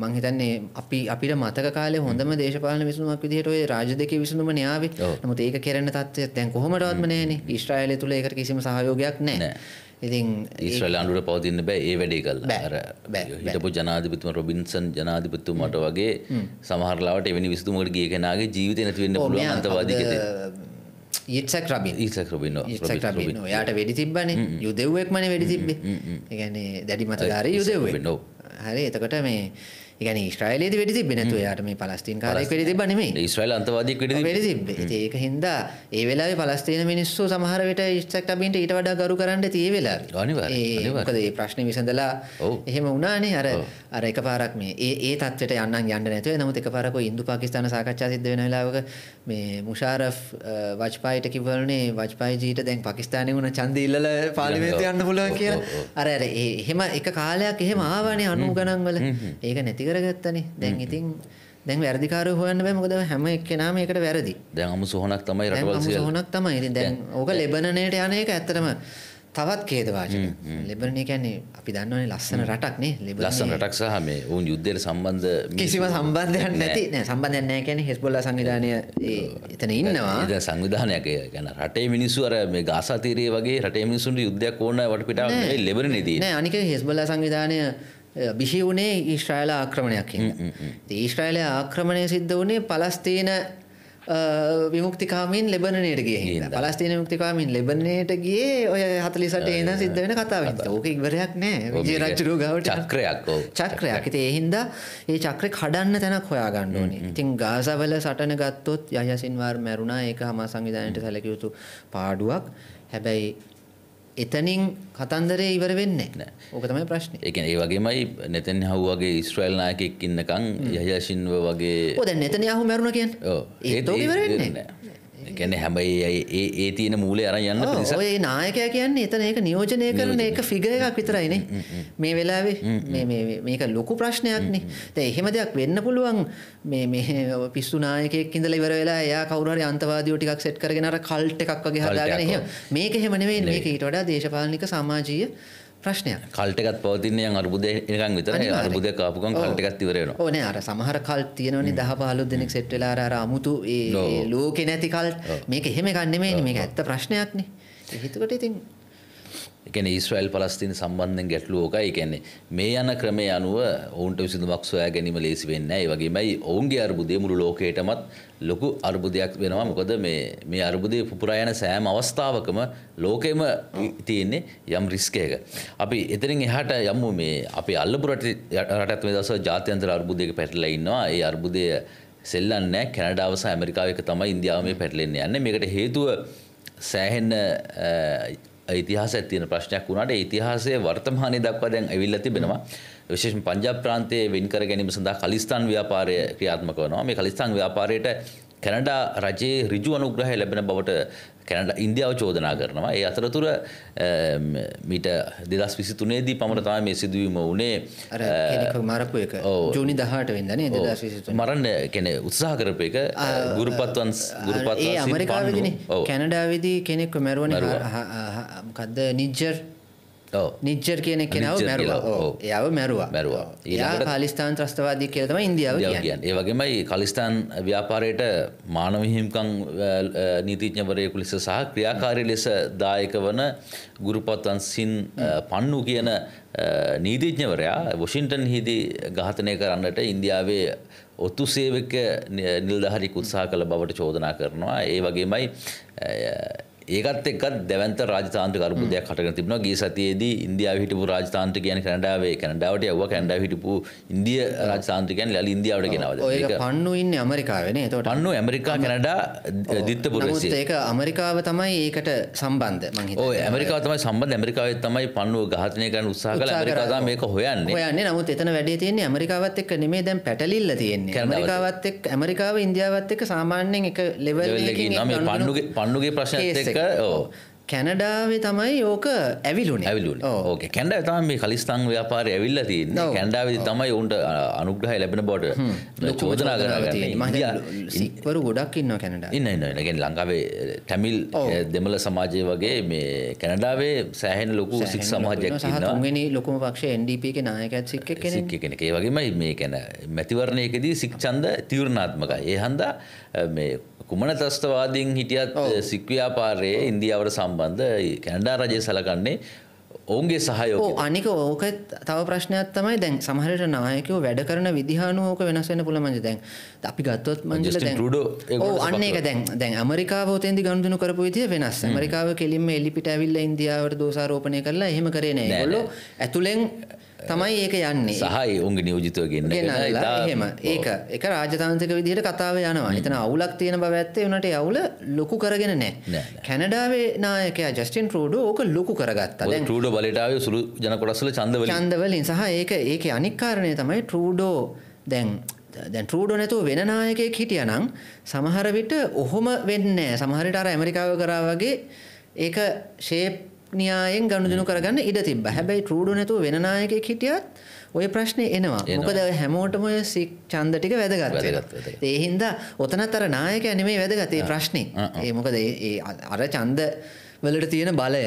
මංහිතන්නේ අපි අපිට මතක කාලේ හොඳම දේශපාලන විසුමක් විදිහට ඔය රාජ දෙක විසඳුම න්‍යාවේ නමුත් ඒක කරන තත්ත්වය දැන් කොහොමටවත්ම නෑනේ ඉස්ට්‍රායිලය තුළ ඒකට කිසිම සහයෝගයක් නෑ ඉතින් ඊශ්‍රයිල් ආණ්ඩුවට පවතින්න බෑ ඒ වැඩේ කළා. අර හිටපු ජනාධිපතිතුමා රොබින්සන් ජනාධිපතිතුමාට වගේ සමහර ලාවට එවැනි විසඳුමකට ගිය කෙනාගේ ජීවිතේ නැති වෙන්න පුළුවන් අන්තවාදී කෙනෙක්. ඒත්සක් රබින් ඒසක් රබින්න රබින යායට වැඩි තිබ්බන යුදෙව්වෙක්මන වැඩි තිබ්බේ ගැන දැඩි මතකාර යුදෙව්ෙ හරි එතකට මේ එකන ස්ට්‍රයිලේද වැඩි තිබ නැතු යාට මේ පලස්තින් කාරයක් වැඩි තිබනේ ස්්‍රයිල් අන්තවාදයක් වැඩ වැඩ තිබ ඒක හින්දා ඒ වෙලා පලස්තේන මිනිස්සු සමහරට ස්ටක්ටබින්ට ඊට වඩා ගරු කරන්න තිය වෙලා ගනිවඒකදේ ප්‍රශ්න විසඳලා එහෙම උනානේ අර අර එක පාරක් මේ ඒ තත්වට යන්න යන්න නැතුව නමුත් එක පරක ඉන්දු පාකිස්ාන සාකච්ඡා සිද වෙන ලාවක මේ මුෂාරෆ් වච්පායට කිවලනේ වච්පායිජීට දැන් පකිස්ානය වුණ චන්දීල්ල පාලිමේත යන්න පුලුව කිය අර එහෙම එක කාලයක් එහෙම ආවනේ අනු ගනන්වල ඒක නැතික කරගත්තනේ දැන් ඉතින් දැන් වැරදිකාරය හොයන්න බෑ මොකද හැම එක්කෙනාම ඒකට වැරදි. දැන් අමු සොහනක් තමයි රටවල් සියල්ල. අමු සොහනක් තමයි. ඉතින් දැන් ඕක ලෙබනනේට යන එක ඇත්තටම තවත් ඛේදවාචක. ලෙබනන කියන්නේ අපි දන්නවනේ ලස්සන රටක් නේ. ලෙබනන ලස්සන රටක් සහ මේ වුන් යුද්ධයට සම්බන්ධ කිසිම සම්බන්ධයක් නැති නෑ සම්බන්ධයක් නෑ කියන්නේ හෙස්බොල්ලා සංවිධානය එතන ඉන්නවා. ඒ සංවිධානයක කියන්නේ රටේ මිනිස්සු අර මේ ගාසා තීරයේ වගේ රටේ මිනිස්සුන්ට යුද්ධයක් ඕන වටපිටාවක් නෙවෙයි ලෙබනනේ තියෙන්නේ. නෑ අනික හෙස්බොල්ලා සංවිධානය බිහි වුණේ ඊශ්‍රායල ආක්‍රමණයක් හින්දා. ඊශ්‍රායලයේ ආක්‍රමණය සිද්ධ වුණේ පලස්තීන විමුක්තිකාමින් ලෙබනනයට ගිය හින්දා. පලස්තීන විමුක්තිකාමින් ලෙබනනයට ගියේ ඔය 48 ඉඳන් සිද්ධ වෙන කතාව හින්දා. ඕක ඉවරයක් නෑ. විජය රජුගේ ගාවට චක්‍රයක් ඕක. චක්‍රයක්. ඉතින් ඒ හින්දා මේ චක්‍රේ කඩන්න තැනක් හොයා ගන්න ඕනේ. ඉතින් ගාසාවල සටන ගත්තොත් යහසින්වාර් මැරුණා. ඒක හමා සංවිධානයේට සැලකිය යුතු පාඩුවක්. හැබැයි එතනින් කතන්දරේ ඉවර වෙන්නේ නැහැ. ඕක තමයි ප්‍රශ්නේ. ඒ කියන්නේ ඒ වගේමයි නෙතන්යාහු වගේ ඊශ්‍රායෙල් නායකයෙක් ඉන්නකන් යහයා ෂින්ව වගේ ඔව් දැන් නෙතන්යාහු මැරුණා කියන්නේ. ඔව්. ඒත් ඕක ඉවර වෙන්නේ නැහැ. ගැන හැබයි ඒ ඒ තියෙන මූලේ අර යන්න ඒ නායකය කියන්නේ එතන ඒක නියෝජනය කරන එක ෆිග එකක් විතරයින මේ වෙලාවේ මේක ලොකු ප්‍රශ්නයක්නේ තැ එහෙම දෙයක් වෙන්න පුළුවන් පිස්සු නායකෙක් ඉඳල ඉවර වෙලා යා කවුරරි අන්තවාදියෝ ටිකක් සෙට් කරගෙනර කල්ට එකක් වගේ හදාගෙන මේක හෙමනවේ මේක ඊට වඩා දේශපාලනික සමාජීය ප්‍රශ්නය කල්ටකත් පවතින්නේ අර්බුද එකන් විතර අර්බුද කාපුකන් කල්ටකත් තිවරෙන ඕන අර සමහර කල් තියනනි දහ පාලු දෙනෙක් සෙට්ටලා අර අමුතු ඒ ලෝකෙ නැති කල් මේක එහෙම ගන්නෙමේ මේක ඇත්ත ප්‍රශ්නයක්නේ එහිතකට ඉතින් එකන ඊස්වයිල් පලස්තින සම්බන්ධෙන් ගැටලුවෝකයි එකන්නේ මේ යන ක්‍රමය අනුව ඔවුන්ට විසිදුමක් සොයා ගැනීම ලේසි වෙන්න ඒ වගේමයි ඔවුන්ගේ අර්බුදය මුළු ලෝකයටමත් ලොකු අර්බුදයක් වෙනවා මොකද මේ මේ අර්බුදය පුපුරායන සෑම අවස්ථාවකම ලෝකෙම තියෙන්නේ යම් රිස්කයක. අපි එතරින් එහට යම්මු මේ අපි අල්ලපුරට රටත් මේ දස ජාත්‍යන්තර අර්බුදයක පැටලා ඉන්නවා ඒ අර්බුදය සෙල්ලන්න කැනඩාව සහ ඇමරිකාව එක තමයි ඉන්දියාව මේ පැටලෙන්නේ යන්නේ මේකට හේතුව සෑහෙන්න ඉතිහාසයක් තියෙන ප්‍රශ්නයක් වුණාට ඒ ඉතිහාසයේ වර්තමානයේ දක්වා දැන් ඇවිල්ලා තිබෙනවා. විශේෂයෙන් පංජාබ් ප්‍රාන්තයේ වෙන් කර ගැනීම සඳහා කලිස්තාන් ව්‍යාපාරය ක්‍රියාත්මක වෙනවා. මේ කලිස්තාන් ව්‍යාපාරයට කැනඩා රජයේ ඍජු අනුග්‍රහය ලැබෙන බවට කැනඩා ඉන්දියාව චෝදනා කරනවා. ඒ අතරතුර මීට 2023 දී පමණ තමයි මේ සිදුවීම වුණේ. අර කෙනෙක් මරපු එක ජූනි 18 වෙනිදා නේද 2023. මරන්න කියන්නේ උත්සාහ කරපු එක ගුරුපත්වන් ගුරුපත්වන් ඒ ඇමරිකාවේදීනේ කැනඩාවේදී කෙනෙක්ව මැරුවනේ මොකක්ද නිජ්ජර් නිච්චර් කියන කෙනව යව මැරවා මැරවා ඒ කලිස්ථාන් ත්‍රස්තවාදී කියලතම ඉන්දියාව කියන්න ඒ වගේමයි කලිස්ථාන් ව්‍යාපාරයට මානවහිම්කං නීතිඥවරයකු ලෙස සහ ක්‍රියාකාරය ලෙස දායක වන ගුරුපත්වන් සින් පන්නු කියන නීතිඥවරයා වොෂින්ටන් හිදී ඝාතනය කරන්නට ඉන්දියාවේ ඔත්තු සේවක නිල්දහරි කුත්සාහ කළ බවට චෝදනා කරනවා ඒ වගේමයි ඒකත් එක්කත් දැවන්ත රාජතාන්ත්‍රික අර්බුදයක් හටගෙන තිබෙනවා ගිය සතියේදී ඉන්දියාව හිටපු රාජතාන්ත්‍රිකයන් කැනඩාවේ කැනඩාවට යවුවා කැනඩාව හිටපු ඉන්දිය රාජතාන්ත්‍රිකයන් ලැලි ඉන්දියාවට ගෙනවද ඒක පන්නු ඉන්නේ ඇමරිකාවනේ එතකොට පන්නු ඇමරිකා කැනඩා දිත්තපුරසේ ඒක ඇමරිකාව තමයි ඒකට සම්බන්ධ මං හිතන්නේ ඔය ඇමරිකාව තමයි සම්බන්ධ ඇමරිකාවේ තමයි පන්නුව ඝාතනය කරන්න උත්සාහ කළා ඇමරිකාව තමයි මේක හොයන්නේ හොයන්නේ නමුත් එතන වැඩේ තියෙන්නේ ඇමරිකාවත් එක්ක නෙමෙයි දැන් පැටලිල්ල තියෙන්නේ ඇමරිකාවත් එක්ක ඇමරිකාව ඉන්දියාවත් එක්ක සාමාන්‍යයෙන් එක ලෙවල් එකකින් මේ පන්නුගේ පන්නුගේ ප්‍රශ්නත් එක්ක ඕ කැනඩාවේ තමයි ඕක ඇවිලුන ඇවිලු ඕක කැඩ තම මේ කලිස්තං ව්‍යාපාර ඇවිල්ල තින්න කැඩාව තමයි උන්ට අනුග්‍රහ ලැබෙන බොඩ චෝදනා කරවරු ගොඩක් ඉන්න කැනඩ ඉන්න ඉන්නගෙන් ලංකාවේ ටැමිල් දෙමල සමාජය වගේ මේ කැනඩාවේ සෑහන් ලොකු සික් සමාජයක් සහනි ලොකම පක්ෂ එන්ඩප එක නායකත් සික් කෙනෙ වගේම මේ කැන මැතිවරණයකදී සික්චන්ද තිවරණාත්මකයි ඒ හන්දා මේ කුමන ත්‍රස්තවාදීන් හිටියත් සික්ව්‍යාපාරයේ ඉන්දියාවට සම්බන්ධ කැනඩා රජය සලකන්නේ ඔවුන්ගේ සහයෝ අනික ඕක තව ප්‍රශ්නයක් තමයි දැන් සමහරට නායකෝ වැඩ කරන විදිහානු ඕක වෙනස්වෙන පුළ මජ දැන් අපි ගත්තොත් මංජල අන්න එක දැන් දැන් අමරිකාවතෙන්දි ගන්දුනු කරපු විදිය වෙනස් ඇමරිකාව කෙලින්ම එලිපිට ඇවිල්ල ඉන්දියාවට දෝසාරෝපනය කරලා හෙම කරන ඇතුළෙන් තමයි ඒක යන්නේ සහයි උන්ගේ නියෝජිතවගන්න එහෙම ඒක එක රාජතාන්තක විදිහට කතාව යනවා හිතන අවුලක් තියෙන බව ඇත්තේ වනට අවුල ලොකු කරගෙන නෑ කැනඩාවේ නායක ජස්ටින් ටරඩ ඕක ලොකු කරගත් ටඩ බලටාව සුරු ජනකොටසල චන්දව චන්දවලින් සහ ඒක ඒක අනික්කාරණය තමයි ටරඩෝ දැන් දැන් ටරඩෝ නැතුව වෙන නායකයෙක් හිටිය නම් සමහරවිට ඔහොම වෙන්නෑ සමහරිට අර ඇමරිකාව කරා වගේ ඒක ශේප් න්‍යායෙන් ගණුදනු කරගන්න ඉඩ තිබ හැබැයි ටඩු නැතු වෙනනායක හිටියත් ඔය ප්‍රශ්නය එනවා මොකද හැමෝටම සික් චන්ද ටික වැදගත් ඒහින්ද ඔතන තර නායක ඇනෙමේ වැදගතේ ප්‍රශ්නය ඒ මොකද අර චන්ද වලට තියෙන බලය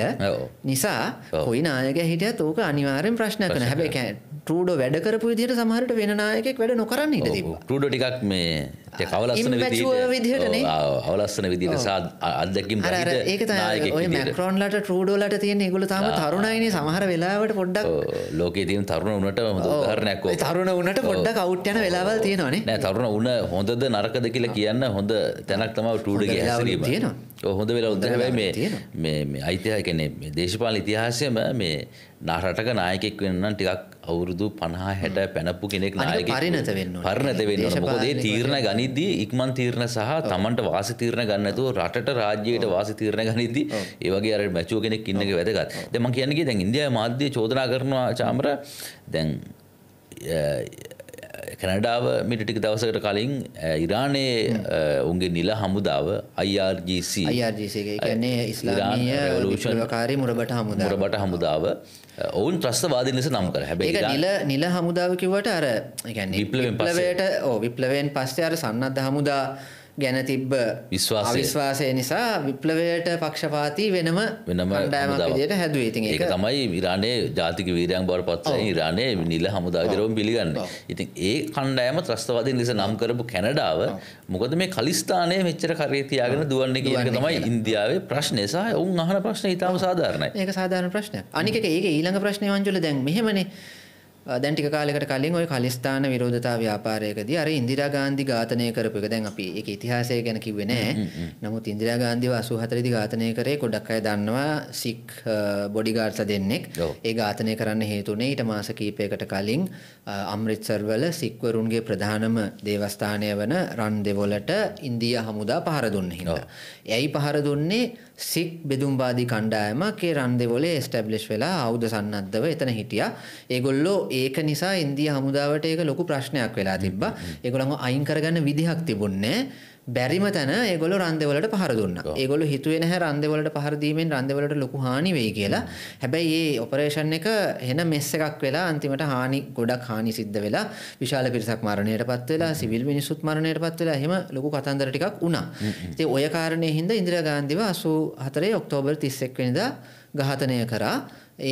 නිසා කොයි නායක හිටිය තෝක අනිවාරෙන් ප්‍රශ්න කන හැබැ කෑ ටඩ වැඩ කරපු විදිට සමහට වෙන නායකෙක් වැඩ නොකරන්න ඉට ටඩ ටිකක් මේ කවලස්සන විදිහටන අවලස්සන විදිට සා අදකින් ඒක මැකරෝන්ලට ටඩෝලට තියෙන ගුල තම තරුණයින සමහර වෙලාවට පොඩ්ඩක් ලෝක තින් තරුණ උනට දරනැක තරුණ උනට පොඩ්ඩ කවට්යන වෙලාවල් තියෙනවානේ නෑ තරුණ උන හොඳද නරකද කියලා කියන්න හොඳ තැනක් තම ටඩගේ හැසරීම හොඳ වෙලා උදහැයි මේ අයිතිය කැන දේශපාල ඉතිහාසයම මේ නාරටක නායකෙක් වෙන්න ටිකක් අවුරුදු පණහා හැට පැනපු කෙනෙක් නායක පරිනත වෙන්න පරණත වෙන්න මොකදේ තීරණ ගනිද්දී ඉක්මන් තීරණ සහ තමන්ට වාස තීරණ ගන්නතුව රටට රාජ්‍යයට වාස තීරණ ගනිද්දී ඒවගේ අර මැචෝ කෙනෙක් ඉන්නක වැදගත් දෙම කියන්නේ දැන් ඉන්දියා මාධ්‍ය චෝදනා කරනවා චාමර දැන් කැනඩාව මිට ටික දවසකට කලින් ඉරානයේ උන්ගේ නිල හමුදාව IRGCකාරි මුරබට හමු මුරබට හමුදාව ඔවුන් ත්‍රස්තවාද ලෙස නම් කර හැබේ නිල නිල හමුදාව කිවට අර විප්ලවට ඕ විප්ලවයෙන් පස්සේ අර සන්නද්ධ හමුදා ගැන තිබ්බ විශ්වාසය නිසා විප්ලවයට පක්ෂපාති වෙනම වෙනම ඩෑමට හැදුව ඉති ඒක තමයි ඉරාණය ජාතික වීරයන් බවට පත්ස ඉරාණය නිල හමුදාදරවම් පිළිගන්න ඉතින් ඒ කණ්ඩෑම ත්‍රස්තවාදය ලෙස නම් කරපු කැනඩාව මොකද මේ කලිස්ථානය මෙච්චර කරේතියාගෙන දුවන්න කියන තමයි ඉන්දියාවේ ප්‍රශ්නය සහ ඔවුන් අහන ප්‍රශ්න ඉතාම සාධාරණයි ඒක සාධාරණ ප්‍රශ්නය අනික ඒක ඊළඟ ප්‍රශ්නය වංජල දැන් මෙහෙමනේ දැන් ටික කාලයකට කලින් ওই කලිස්ථාන විරෝධතා ව්‍යාපාරයකදී අර ඉන්දිරා ගාන්ධි ඝාතනය කරපු එක දැන් අපි ඒක ඉතිහාසය ගැන කිව්වේ නැහැ. නමුත් ඉන්දිරා ගාන්ධිව 84 දී ඝාතනය කරේ ගොඩක් අය දන්නවා සික් බොඩිගාර්ඩ්ස් දෙන්නෙක්. ඒ ඝාතනය කරන්න හේතුනේ ඊට මාස කිහිපයකට කලින් අමෘත්සර් වල සික් වරුන්ගේ ප්‍රධානම දේවස්ථානය වන රන් දෙවොලට ඉන්දියා හමුදා පහර දුන්න හින්දා. එයි පහර දුන්නේ සික් බෙදුම්බාදී කණ්ඩායමගේ රන් දෙවොලේ ස්ටබ්ලිෂ් වෙලා අවුද සන්නද්ධව එතන හිටිය ඒගොල්ලෝ ඒක නිසා ඉන්දිය හමුදාවට ඒක ලොකු ප්‍රශ්නයක් වෙලා තිබ්බා ඒගොළඟ අයින් කරගන්න විදිහක් තිබුන්නේ බැරිම තැන ඒගොල රන්දවලට පහරදුන්න ඒගොල හිතුව නැහ රන්දවලට පහරදීමෙන් රන්දවලට ලොකු හානිවෙයි කියලා හැබැයි ඒ ඔපරේෂන් එක හෙන මෙස්ස එකක් වෙලා අන්තිමට හානි ගොඩක් හානි සිද්ධ වෙලා විශාල පිරිසක් මරණයට පත්වෙලා සිවිල් මිනිසුත් මරණයට පත්වෙලා හෙම ලොකු කතන්දර ටිකක් වුණා ඒ ඔය කාරණය හින්ද ඉදිර ගාන්දිව අසු හතරේ ඔක්තෝබර් තිස්සෙක්වෙනිද ඝාතනය කරා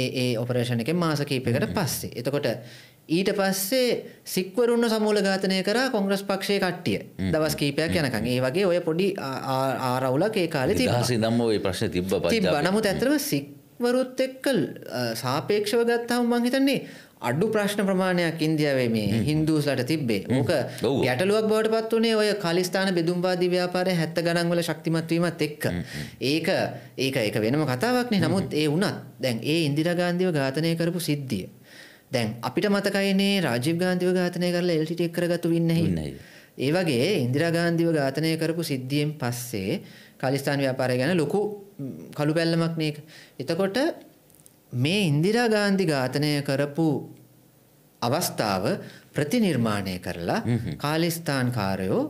ඒ ඔපරේෂණ එක මාස කීපකට පස්සේ එතකොට ඊට පස්සේ සික්වරුන්න සමූල ඝාතනය කරා කොංග්‍රස් පක්ෂයේ කට්ටිය දවස් කීපයක් යනකම්. ඒ වගේ ඔය පොඩි ආරවුලක් ඒ කාලේ තිබ්බා. ඉතින් ওই ප්‍රශ්නේ තිබ්බ පස්සේ. තිබ්බා. නමුත් ඇත්තටම සික්වරුත් එක්ක සාපේක්ෂව ගත්තාම මම හිතන්නේ අඩු ප්‍රශ්න ප්‍රමාණයක් ඉන්දියාවේ මේ හින්දූස්ලට තිබ්බේ ඕක ගැටලුවක් බවට පත් වනේ ඔය කලිස්ථාන බෙදුම්වාදී ව්‍යාපාරය හැත්ත ගණන්වල ශක්තිමත්වීමත් එක්ක ඒක ඒක ඒක වෙනම කතාවක්නේ නමුත් ඒ වුණත් දැන් ඒ ඉන්දිරගාන්ධිව ඝාතනය කරපු සිද්ධිය දැන් අපිට මතකයිනේ රාජීව ගාන්ධිව ඝාතනය කරලා එල්ටිටි කරගත්තු වින්නහි නෑ. ඒ වගේ ඉන්දිරා ගාන්ධිව ඝාතනය කරපු සිද්ධියෙන් පස්සේ කාලිස්ථාන ව්‍යාපාරය ගැන ලොකු කළු පැල්ලමක් නේක. එතකොට මේ ඉන්දිරා ගාන්ධි ඝාතනය කරපු අවස්ථාව ප්‍රතිනිර්මාණය කරලා කාලිස්ථාන් කාරයෝ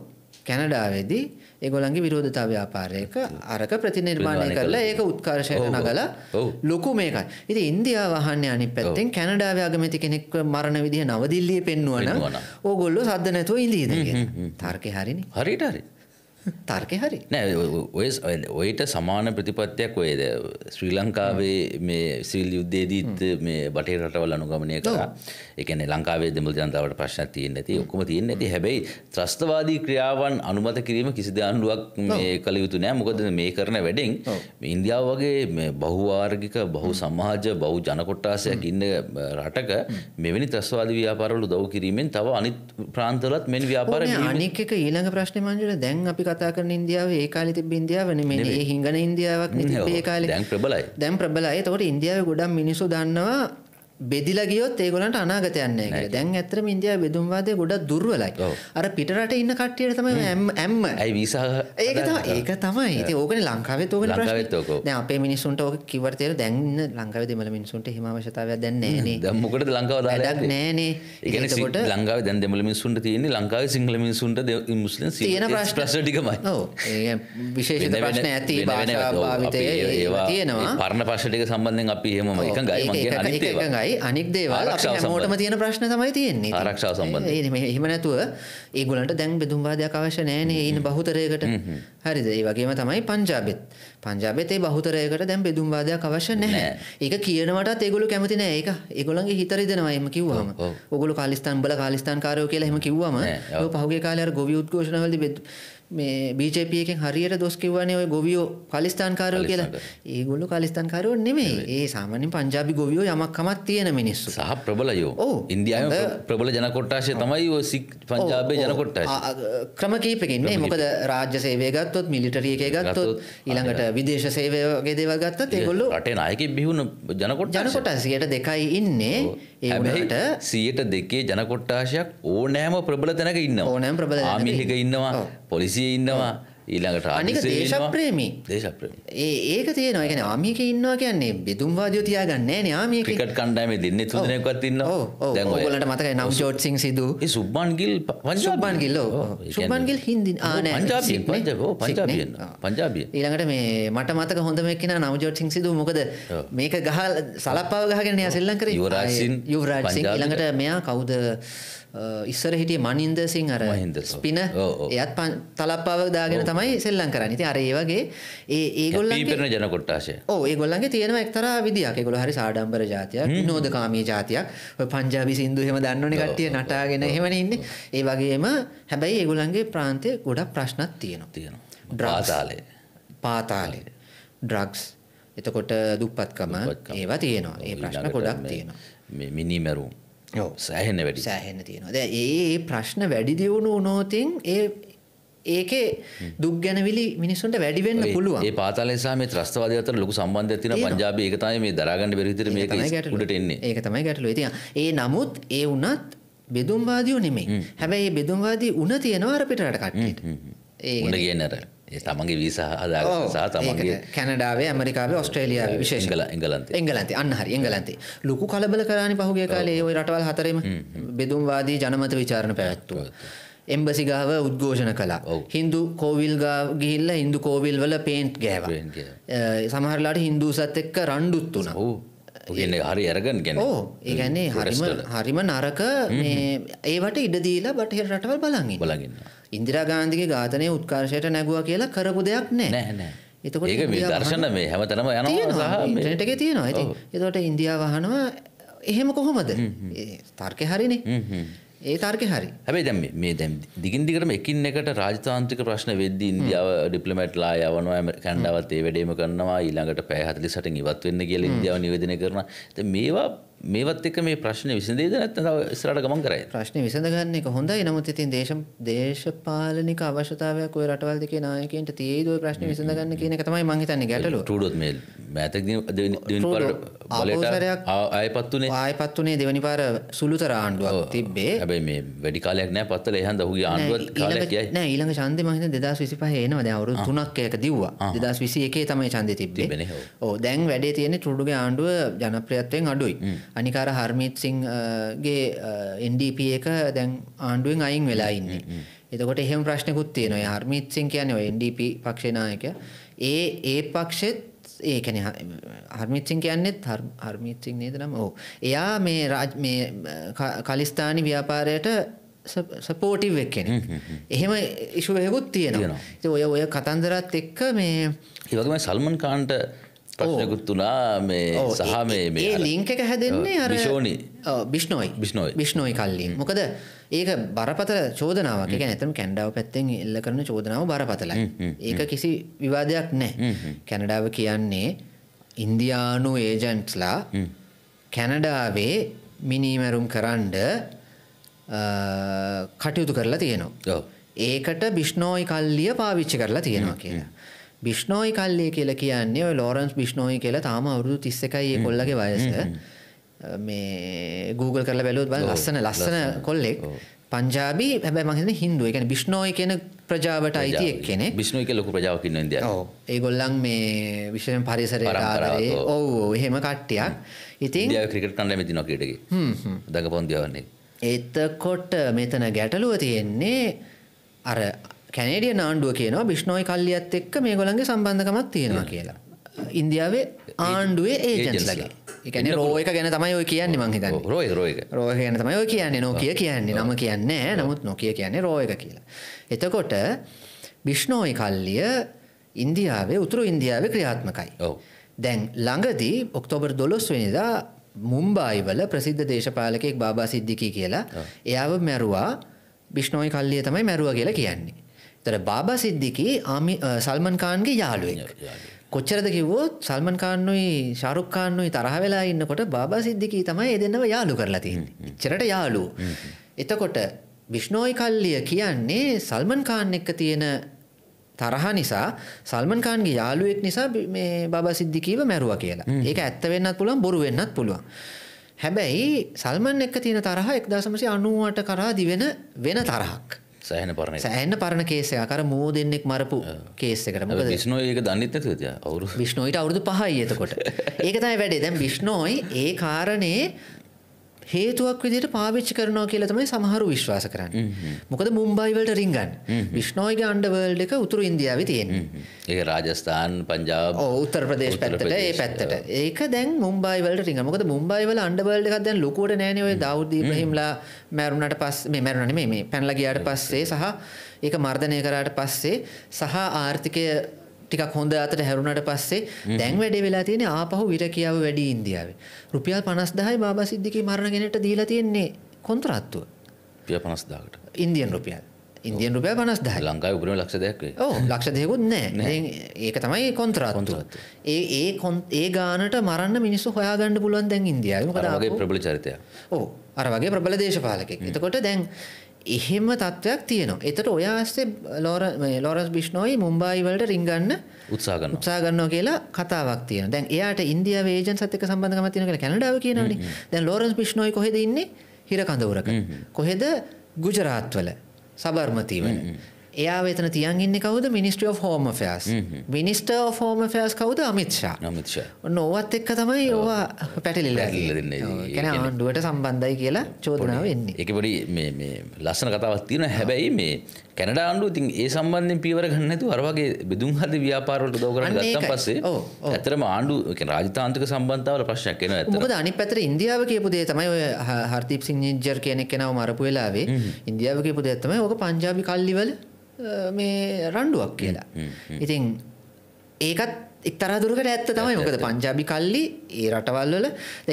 කැනඩාවේදී ඒගොලන්ගේ විරෝධතා ව්‍යාපාරයක අරක ප්‍රතිනිර්මාණය කරලා ඒක උත්කර්ශයට නගල ලොකු මේකයි ඉති ඉන්දයා වහන්න අනි පැත්තෙන් කැනඩාව ආගමති කෙනෙක් මරණ විදිහ නවදිල්ලිය පෙන්වුවන ඕගොල්ලො සද්ධ නැතුව ඉදීද තර්කය හරිනි හරිට හරි තර්කය හරි නෑ ඔය ඔයට සමාන ප්‍රතිපත්තියක් ඔයද ශ්‍රී ලංකාවේ මේ සිල් යුද්ධේදීත් මේ බටේ රටවල් අනුගමනය කලා එකන ලංකාවේ දෙම ජනතාවට ප්‍රශ්න තියෙන් ඇති ඔක්කම තියෙන් ඇති හැබැයි ත්‍රස්තවාදී ක්‍රියාවන් අනුමත කිරීම කිසි දණ්ඩුවක් මේ කළ යුතු නෑ මොකද මේ කරන වැඩෙන් ඉන්දියාව වගේ මේ බහුවාර්ගික බහු සමාජ බහු ජනකොට්ටාසයක් ඉන්න රටක මෙවැනි ත්‍රස්වාදී ව්‍යාපාරවල දව් කිරීමෙන් තව අනිත් ප්‍රාන්තලත් මෙන් ව්‍යාපාර අනික ඊළඟ ප්‍රශ්න මංජල දැන් අපි කතා කරන ඉන්දියාව ඒ කාලි තිබ ඉන්දියාව නෙමේ ඒ හිඟන ඉන්දියාවක් ඒ කාලි දැන් ප්‍රබලයි දැන් ප්‍රබලයි තවට ඉන්දියාව ගොඩම් මිනිසු දන්නවා බෙදිලා ගියොත් ඒගොල්ලන්ට අනාගතයක් නැහැ කියලා. දැන් ඇත්තටම ඉන්දියාවේ බෙදුම් වාදය ගොඩක් දුර්වලයි. අර පිටරට ඉන්න කට්ටියට තමයි ඇම්ම. ඇයි වීසා ඒක තමයි ඒක තමයි. ඉතින් ඕකනේ ලංකාවෙත් ඕකනේ ප්‍රශ්නේ. ලංකාවෙත් ඕක. දැන් අපේ මිනිස්සුන්ට ඕක කිව්වට තේර දැන් ඉන්න ලංකාවේ දෙමළ මිනිස්සුන්ට එහෙම අවශ්‍යතාවයක් දැන් නැහැ නේ. දැන් මොකටද ලංකාව දාලා වැඩක් නැහැ නේ. ඒ කියන්නේ ලංකාවේ දැන් දෙමළ මිනිස්සුන්ට තියෙන්නේ ලංකාවේ සිංහල මිනිස්සුන්ට මුස්ලිම් තියෙන ප්‍රශ්න ටිකමයි. ඔව්. ඒ විශේෂිත ප්‍රශ්න ඇති භාෂා භාවිතය ඒවා තියෙනවා. පරණ ප්‍රශ්න ටික සම්බන්ධයෙන් අපි එහෙමම එකඟයි මම කියන්නේ අනිත් ඒවා. හැබැයි අනික් දේවල් හැමෝටම තියෙන ප්‍රශ්න තමයි තියෙන්නේ ආරක්ෂා සම්බන්ධ එහෙම නැතුව ඒගොලන්ට දැන් බෙදුම්වාදයක් අවශ්‍ය නෑනේ ඉන්න බහුතරයකට හරිද ඒ වගේම තමයි පංජාබෙත් පංජාබෙතේ බහුතරයකට දැන් බෙදුම්වාදයක් අවශ්‍ය නැහැ ඒක කියනවට ඒගොලු කැමති නෑ ඒක ඒගොලන්ගේ හිතරිදෙනවා එම කිව්වම ඔගොලු කාලිස්තන් බල කාලිස්තන් කාරයෝ කියලා හෙම කිව්වම පහුගේ කාලර ගොවියුද්ඝෝෂණවලදී මේ බීජපියකෙන් හරියට දොස් කිවන්නේ ඔය ගොවියෝ පලිස්ථාන්කාරයෝ කියලා ඒගොල්ලු කලිස්ථාන්කාරයෝ නෙමෙයි ඒ සාමාන්‍ය පංජාබි ගොවියෝ යමක්කමක් තියෙන මිනිස්සු සහ ප්‍රබලයෝ ඉන්දියාව ප්‍රබල ජනකොට්ටාශය තමයි ඔය සික් පංජාබේ ජනකොට්ටාශ ක්‍රම කීපකින් නේ මොකද රාජ්‍ය සේවය ගත්තොත් මිලිටරි එකේ ගත්තොත් ඊළඟට විදේශ සේවය වගේ දේවල් ගත්තත් ඒගොල්ලෝ රටේ නායකයෙක් බිහි වුණ ජනකොට්ටාශ ජනකොට්ටාශ 102යි ඉන්නේ ඒට සියට දෙකේ ජනකොට්ටාශයක් ඕනෑම ප්‍රබල තැනක ඉන්න ඕනෑම් ප්‍රබල ආමිලික ඉන්නවා පොලිසිය ඉන්නවා ඊළඟට අනික දේශප්‍රේමි දේශප්‍රේම ඒ ඒක තියෙන ගැන ආමික ඉන්නවා කියන්නේ බෙදුම්වාදයෝ තියාගන්නේ නාමික ක්‍රිකට් කණ්ඩායමේ දෙන්නේ තුනකවත් ඉන්න ඔයගොල්ලන්ට මතකයි නම් ජෝට් සිං සිදු ඒ සුබ්බන් ගිල් සුබ්බන් ගිල් සුබ්බන් ගිල් හින්දි ආ නෑ පංජාබියන් පංජාබියන් පංජාබියන් ඊළඟට මේ මට මතක හොඳම එක්කෙනා නම් ජෝට් සිං සිදු මොකද මේක ගහලා සලප්පාව ගහගෙන යා සෙල්ලම් කරේ යුවරාජ් සිං යුවරාජ් සිං ඊළඟට මෙයා කවුද ඉස්සර හිටිය මනින්ද සිං අර ස්පින එයත් තලප්පාවක් දාගෙන තමයි සෙල්ලන් කරන්න ති අර ඒවගේ ඒ ඒගොල්ල පරන ජනකොට්ටාශය ඕ ඒගොල්ලන්ගේ තියෙන එක්තර විදිියක් ගොල හරි සාඩම්බර ජාතියක් නෝදකාමී ජාතියක් පංජාබි සින්දු හෙම දන්නන කට්ටිය නටාගෙන හෙමන ඉන්න ඒ වගේම හැබැයි ඒගොලන්ගේ ප්‍රාන්තය ගොඩක් ප්‍රශ්නත් තියෙන තියෙන ්‍රාතාලය පාතාලය ඩ්‍රක්ස් එතකොට දුප්පත්කම ඒවා තියෙනවා ඒ ප්‍රශ්න ගොඩක් තියෙනවා මිනිමැරුම් සෑහෙන වැඩි සෑහෙන තියෙනවා දැ ඒ ප්‍රශ්න වැඩි දියුණු උනෝතින් ඒ ඒකේ දුක් ගැනවිලි මිනිසුන්ට වැඩිවෙන්න පුළුව ඒ පාතලසා මේ ත්‍රස්වාද අතර ලොකු සම්බන්ධ තින පංජාබ එකතයි මේ දරාගන්න බෙරිතර මේ ගැටලට එන්නේ ඒ තමයි ගැටලු තිය ඒ නමුත් ඒ වනත් බෙදුම්වාදියෝ නෙමේ හැබැයි බෙදුම්වාදී උන තියෙනවා අර පිටට කට්ට ඒ ගන්නර තමගේ විසා අදසා තමගේ කැනඩාවේ ඇමරිකාව ඔස්ට්‍රේලියයා විශේෂ කල එංගලන්ත එංගලන්තේ අන්නහරි එංගලන්තේ ලොකු කලබල කරානි පහුගේ කාලේ ඔය රටවල් හතරම බෙදුම්වාදී ජනමත විචාරණ පැවැත්තුවා. එම්බසි ගාව උද්ඝෝෂණ කලා හින්දු කෝවිල් ගිහිල්ල හින්දු කෝවිල් වල පේන්ට් ගෑව සමහරලාට හින්දූසත් එක්ක රණ්ඩුත් වුණ ගන්න හරි අරගන් ගැන ඕ ඒගැන්නේ හරිම හරිම නරක ඒවට ඉඩදීලා බටහිර රටවල් බලගින් බලගන්න ඉන්දිරා ගාන්ධිගේ ඝාතනය උත්කර්ෂයට නැගුවා කියලා කරපු දෙයක් නෑ නෑ එතකොට ඒක මේ දර්ශන මේ හැමතැනම යනවා සහ ඉන්ටර්නෙට් එකේ තියෙනවා ඉතින් එතකොට ඉන්දියාව අහනවා එහෙම කොහොමද තර්කය හරිනේ ඒ තර්කය හරි හැබයි දැම් මේ දැම් දිගින් දිගටම එකින් එකට රාජතාන්ත්‍රික ප්‍රශ්න වෙද්දි ඉන්දියාව ඩිපලමට්ලා යවනවා ඇම කැන්ඩාවත් ඒ වැඩේම කරනවා ඊළඟට පැහතලි සට ඉවත් වෙන්න කියල ඉදියාව නිවදන කරන මේවා මේවත් එක මේ ප්‍රශ්න විසඳේද නැත්නම් තව ඉස්සරහට ගමන් කරයි ප්‍රශ්න විසඳ ගන්න එක හොඳයි නමුත් ඉතින් දේශ දේශපාලනික අවශ්‍යතාවයක් ඔය රටවල් දෙකේ නායකයන්ට තියෙයිද ඔය ප්‍රශ්න විසඳ ගන්න කියන එක තමයි මම හිතන්නේ ගැටලුව ට්‍රූඩොත් මේ මෑතකදී දෙවෙනි දෙවෙනි පාරට බලයට ආයපත් උනේ ආයපත් උනේ දෙවෙනි පාර සුළුතර ආණ්ඩුවක් තිබ්බේ හැබැයි මේ වැඩි කාලයක් නෑ පත්තල එහෙන් දහුගේ ආණ්ඩුවත් කාලයක් යයි නෑ ඊළඟ ඡන්දේ මම හිතන්නේ 2025 එනවා දැන් අවුරුදු 3ක් එක දිව්වා 2021 තමයි ඡන්දේ තිබ්බේ ඔව් දැන් වැඩේ තියෙන්නේ ට්‍රූඩුගේ ආණ්ඩුව ජනප්‍රියත්වයෙන් අඩුයි අනිකාර හර්මිත් සිංගේ එන්ඩප එක දැන් ආණ්ඩුවෙන් අයින් වෙලා ඉන්නේ එතකොට එහෙම ප්‍රශ්නකුත් තියෙනවා හර්මිත් සිං කියන එන්ඩප පක්ෂනායක ඒ ඒ පක්ෂෙත් ඒකන හර්මිත්සිං කියන්නෙත් හර්මිත්සිං නේද නම් ඕ එයා මේ රාජ් මේ කලිස්ථානි ව්‍යාපාරයට සපෝටිව් එක්කෙන එහෙම ඉශුවයකුත් තියෙනවා ඔය ඔය කතන්දරත් එක්ක මේ ඒවගේම සල්මන් කාන්ට ප්‍රශ්නකුත් වනා මේ සහ මේ ලිංක එක හැදෙන්නේ අර ෂෝනි බිෂ්නොයි බිෂ්නොයි බිෂ්නොයි කල්ලින් මොකද ඒක බරපතල චෝදනාවක් එක ඇතම කැන්ඩාව පැත්තෙන් එල්ල කරන චෝදනාව බරපතලයි ඒක කිසි විවාදයක් නෑ කැනඩාව කියන්නේ ඉන්දියානු ඒජන්ට්ස්ලා කැනඩාවේ මිනීමැරුම් කරන්ඩ කටයුතු කරලා තියෙනවා ඒකට බිෂ්නෝයි කල්ලිය පාවිච්චි කරලා තියෙනවා කියලා බිෂ්නෝයි කල්ලේ කියල කියන්නේ ඔය ලෝරන්ස් බිෂ්නෝයි කියල තාම අවුරුදු තිස්ස එකයි කොල්ලගේ වයස මේ Google කරලා බැලුවත් බල ලස්සන ලස්සන කොල්ලෙක් පංජාබි හැබැ මහිද හින්දුව එකන බිෂ්නෝයි කියන ප්‍රජාවට අයිති එක් කෙනෙ බිෂ්නෝයි ලොකු ප්‍රජාවක් ඉන්න ද ඒගොල්ලන් මේ විශෂයෙන් පරිසරය ආරේ ඔව් එහෙම කට්ටයක් ඉතින් ක්‍රිකට කණඩ මෙති නොකටගේ දඟ පොන්දවන්නේ එතකොට මෙතන ගැටලුව තියෙන්නේ අර කැනේඩිය නාණ්ඩුව කියනවා බිෂ්නෝයි කල්ලියත් එක්ක මේ ගොළන්ගේ සම්බන්ධකමක් තියෙනවා කියලා. ඉන්දියාවේ ආණ්ඩුවේ ඒජන්ස්ලගේ එකන රෝයක ගැන තමයි ඔය කියන්නේ මංහිත රෝය රෝයක රෝය ගැන තමයි ඔය කියන්නේ නොකිය කියන්නේ නම කියන්නේ නමුත් නොකිය කියන්නේ රෝයක කියලා. එතකොට බිෂ්නෝයි කල්ලිය ඉන්දියාවේ උතුරු ඉන්දියාවේ ක්‍රියාත්මකයි. දැන් ළඟදී ඔක්තෝබර් දොලොස්වනිදා මුම්බායිවල ප්‍රසිද්ධ දේශපාලකෙක් බාබා සිද්ධිකී කියලා එයාව මැරුවා බිෂ්නෝයි කල්ලිය තමයි මැරුව කියලා කියන්නේ. තර බාබා සිද්ධිකි ආමි සල්මන් කාන්ගේ යාළුවෙක් කොච්චරද කිව්වොත් සල්මන් කාන්නුයි ශාරුක්කාන්නුයි තරහ වෙලා ඉන්නකොට බාබා සිද්ධිකී තමයි දෙන්නව යාලු කරලා තින් චරට යාලු එතකොට විශ්නෝයි කල්ලිය කියන්නේ සල්මන් කාන් එක්ක තියෙන තරහ නිසා සල්මන් කාන්ගේ යාළුවෙක් නිසා මේ බාබා සිද්ධිකීව මැරුව කියලා ඒක ඇත්ත වෙන්නත් පුළුවන් බොරු වෙන්නත් පුළුවන් හැබැයි සල්මන් එක්ක තියෙන තරහ එක් දසමසි අනුවට කරා දිවෙන වෙන තරහක් සෑහන පරණ සෑහන පරණ කේසය අර මූ දෙන්නෙක් මරපු කේසකට මොක විශ්නෝ ඒක දන්නෙත් නැතුවද අවුරු විශ්නෝයිට අවුරුදු පහයි එතකොට ඒක තමයි වැඩේ දැන් විශ්නෝයි ඒ කාරණේ හේතුවක් විදිට පාවිච්චි කරනවා කියලා තමයි සමහරු විශ්වාස කරන්න මොකද මුම්බයිවලට රිංගන් විශ්නෝයිග අන්ඩවල්් එක උතුරු ඉන්දියාව තියෙන් ඒ රාජස්ථාන් පංජාව උත්තර ප්‍රදේශ පැත්තට ඒ පැත්තට ඒක දැන් මුම්බයිවලට රිංග මොකද මුම්බයිවල අන්ඩවල්් එකක් දැන් ලොකුවට නෑනවේ දෞද්දී හිම්ලා මැරුණට පස් මේ මැරුණන මේ පැනලගයාට පස්සේ සහ ඒක මර්ධනය කරාට පස්සේ සහ ආර්ථිකය ටිකක් හොඳ අතට හැරුණට පස්සේ දැන් වැඩ වෙලා තියෙන ආපහු විර කියාව වැඩි ඉන්දියාවේ රුපියල් පනස්දායි බාබා සිද්ධිකි මරණගෙනට දීලා තියෙන්නේ කොන්තරත්තුව පිය පනස්දාකට ඉන්දියන් රුපියල් ඉන්දියන් රුපය පනස්දා ලංකායි උබරම ලක්ෂ දෙයක් ඕ ලක්ෂ දෙයකුත් නෑ ඒක තමයි කොන්තරාත්තුත් ඒ ඒ කොන් ඒ ගානට මරන්න මිනිස්සු හොයාගන්න පුළුවන් දැන් ඉන්දියාව කදාගේ ප්‍රබල චරිතය ඕ අර වගේ ප්‍රබල දේශපාලකෙක් එතකොට දැන් එහෙම තත්ත්වයක් තියෙනවා එතට ඔයාස්සේ ලෝර ලොරස් බිෂ්නෝයි මුම්බයි වලට රිංගන්න උත්සාගන්න උත්සාගන්නවා කියලා කතාවක් තියෙන දැන් එයාට ඉන්දිය වේජන් සතක සබඳ මතින කළ කැනඩාව කියනන දැන් ලෝරස් බිෂ්නෝයි කොහෙද ඉන්නේ හිරකඳවරක කොහෙද ගුජරාත්වල සබර්මතිවන එයා වෙතන තියන් ඉන්න කවද මිනිස්ට්‍රිය of හෝම ෆෑස් මිනිස්ට of හෝම ෆෑස් කවද අමිත්ෂා නමිත්ෂ ඔන්න ඕවත් එක්ක තමයි ඒවා පැටලිල්ල කැන ආණ්ඩුවට සම්බන්ධයි කියලා චෝදනාව වෙන්නේ එක පොඩි ලස්සන කතාවක් තියෙන හැබැයි මේ කැනඩා ආණ්ඩුව ඉතින් ඒ සම්බන්ධයෙන් පියවර ගන්න නැතුව අර වගේ බෙදුම් හද ව්‍යාපාරවලට උදව් කරන්න ගත්තන් පස්සේ ඇත්තටම ආණ්ඩු කියන රාජතාන්ත්‍රික සම්බන්ධතාවල ප්‍රශ්නයක් එනවා ඇත්තට. මොකද අනිත් පැත්තට ඉන්දියාව කියපු දේ තමයි ඔය හර්දීප් සිං නිජ්ජර් කියන කෙනාව මරපු වෙලාවේ ඉන්දියාව කියපු දේ තමයි ඕක පංජාබි කල්ලිවල මේ රණ්ඩුවක් කියලා. ඉතින් ඒකත් එක්තරා දුරකට ඇත්ත තමයි මොකද පංජාබි කල්ලි ඒ රටවල්වල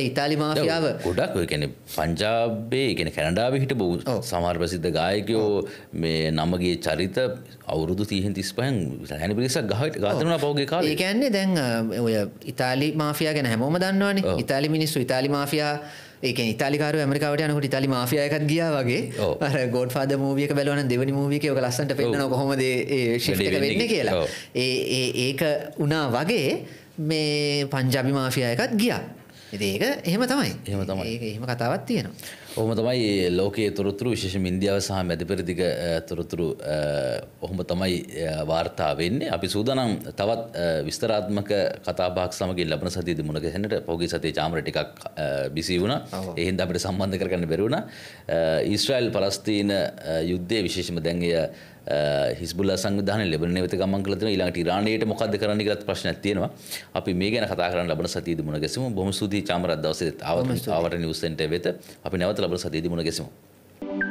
ඉතාලි මාෆියාව ගොඩක් එකන පංජාබේ එකන කැනඩාව හිට බූ සමහර ප්‍රසිද්ධ ගායකයෝ මේ නමගේ චරිත අවුරුදු තියහෙන් තිස් පහන් හැන පිරිසක් ගහට ගාතන පවගේ කාල ඒකන්නේ දැන් ඔය ඉතාලි මාෆිය ගැන හැමෝම දන්නවානේ ඉතාලි මිනිස්සු ඉතාලි මාෆියා ඒක ඉතාලිකාර මරිකාවට යනකට ඉතාලි මාෆියයකත් ගිය වගේ ගොඩ පාද මූවියක බලවන දෙවනි මූවියක ඔක ලස්සට පෙන්න්න කොහොමද වෙන්න කියලා ඒ ඒක උනා වගේ මේ පංජාබි මාෆියයකත් ගියා ඒක එහෙම තමයි එහෙම තමයි එහෙම කතාවත් තියෙනවා ඔහොම තමයි ලෝකයේ තොරතුරු විශේෂ මින්දියාව සහ මැදිපෙරදිග තොරතුරු ඔහොම තමයි වාර්තා වෙන්නේ. අපි සූදානම් තවත් විස්තරාත්මක කතාබහක් සමග ලබන සතියේදී මුණ ගැහෙන්නට පොගේ සතියේ චාමර ටිකක් බිසි වුණා. ඒ හින්දා අපිට සම්බන්ධ කරගන්න බැරි වුණා. ඊශ්‍රායල් පලස්තීන යුද්ධයේ විශේෂම දැන් හිස්බුල්ල සංවිධාන ලැබෙන නැවත ගමන් කළා තියෙනවා ඊළඟට ඉරානයට මොකද්ද කරන්න කියලාත් ප්‍රශ්නයක් තියෙනවා අපි මේ ගැන කතා කරන්න ලබන සතියේදී මුණ ගැසෙමු බොහොම සුදී චාමරත් දවසේ ආවට ආවට නිවුස් සෙන්ටර් වෙත අපි නැවත ලබන සතියේදී මුණ ගැසෙමු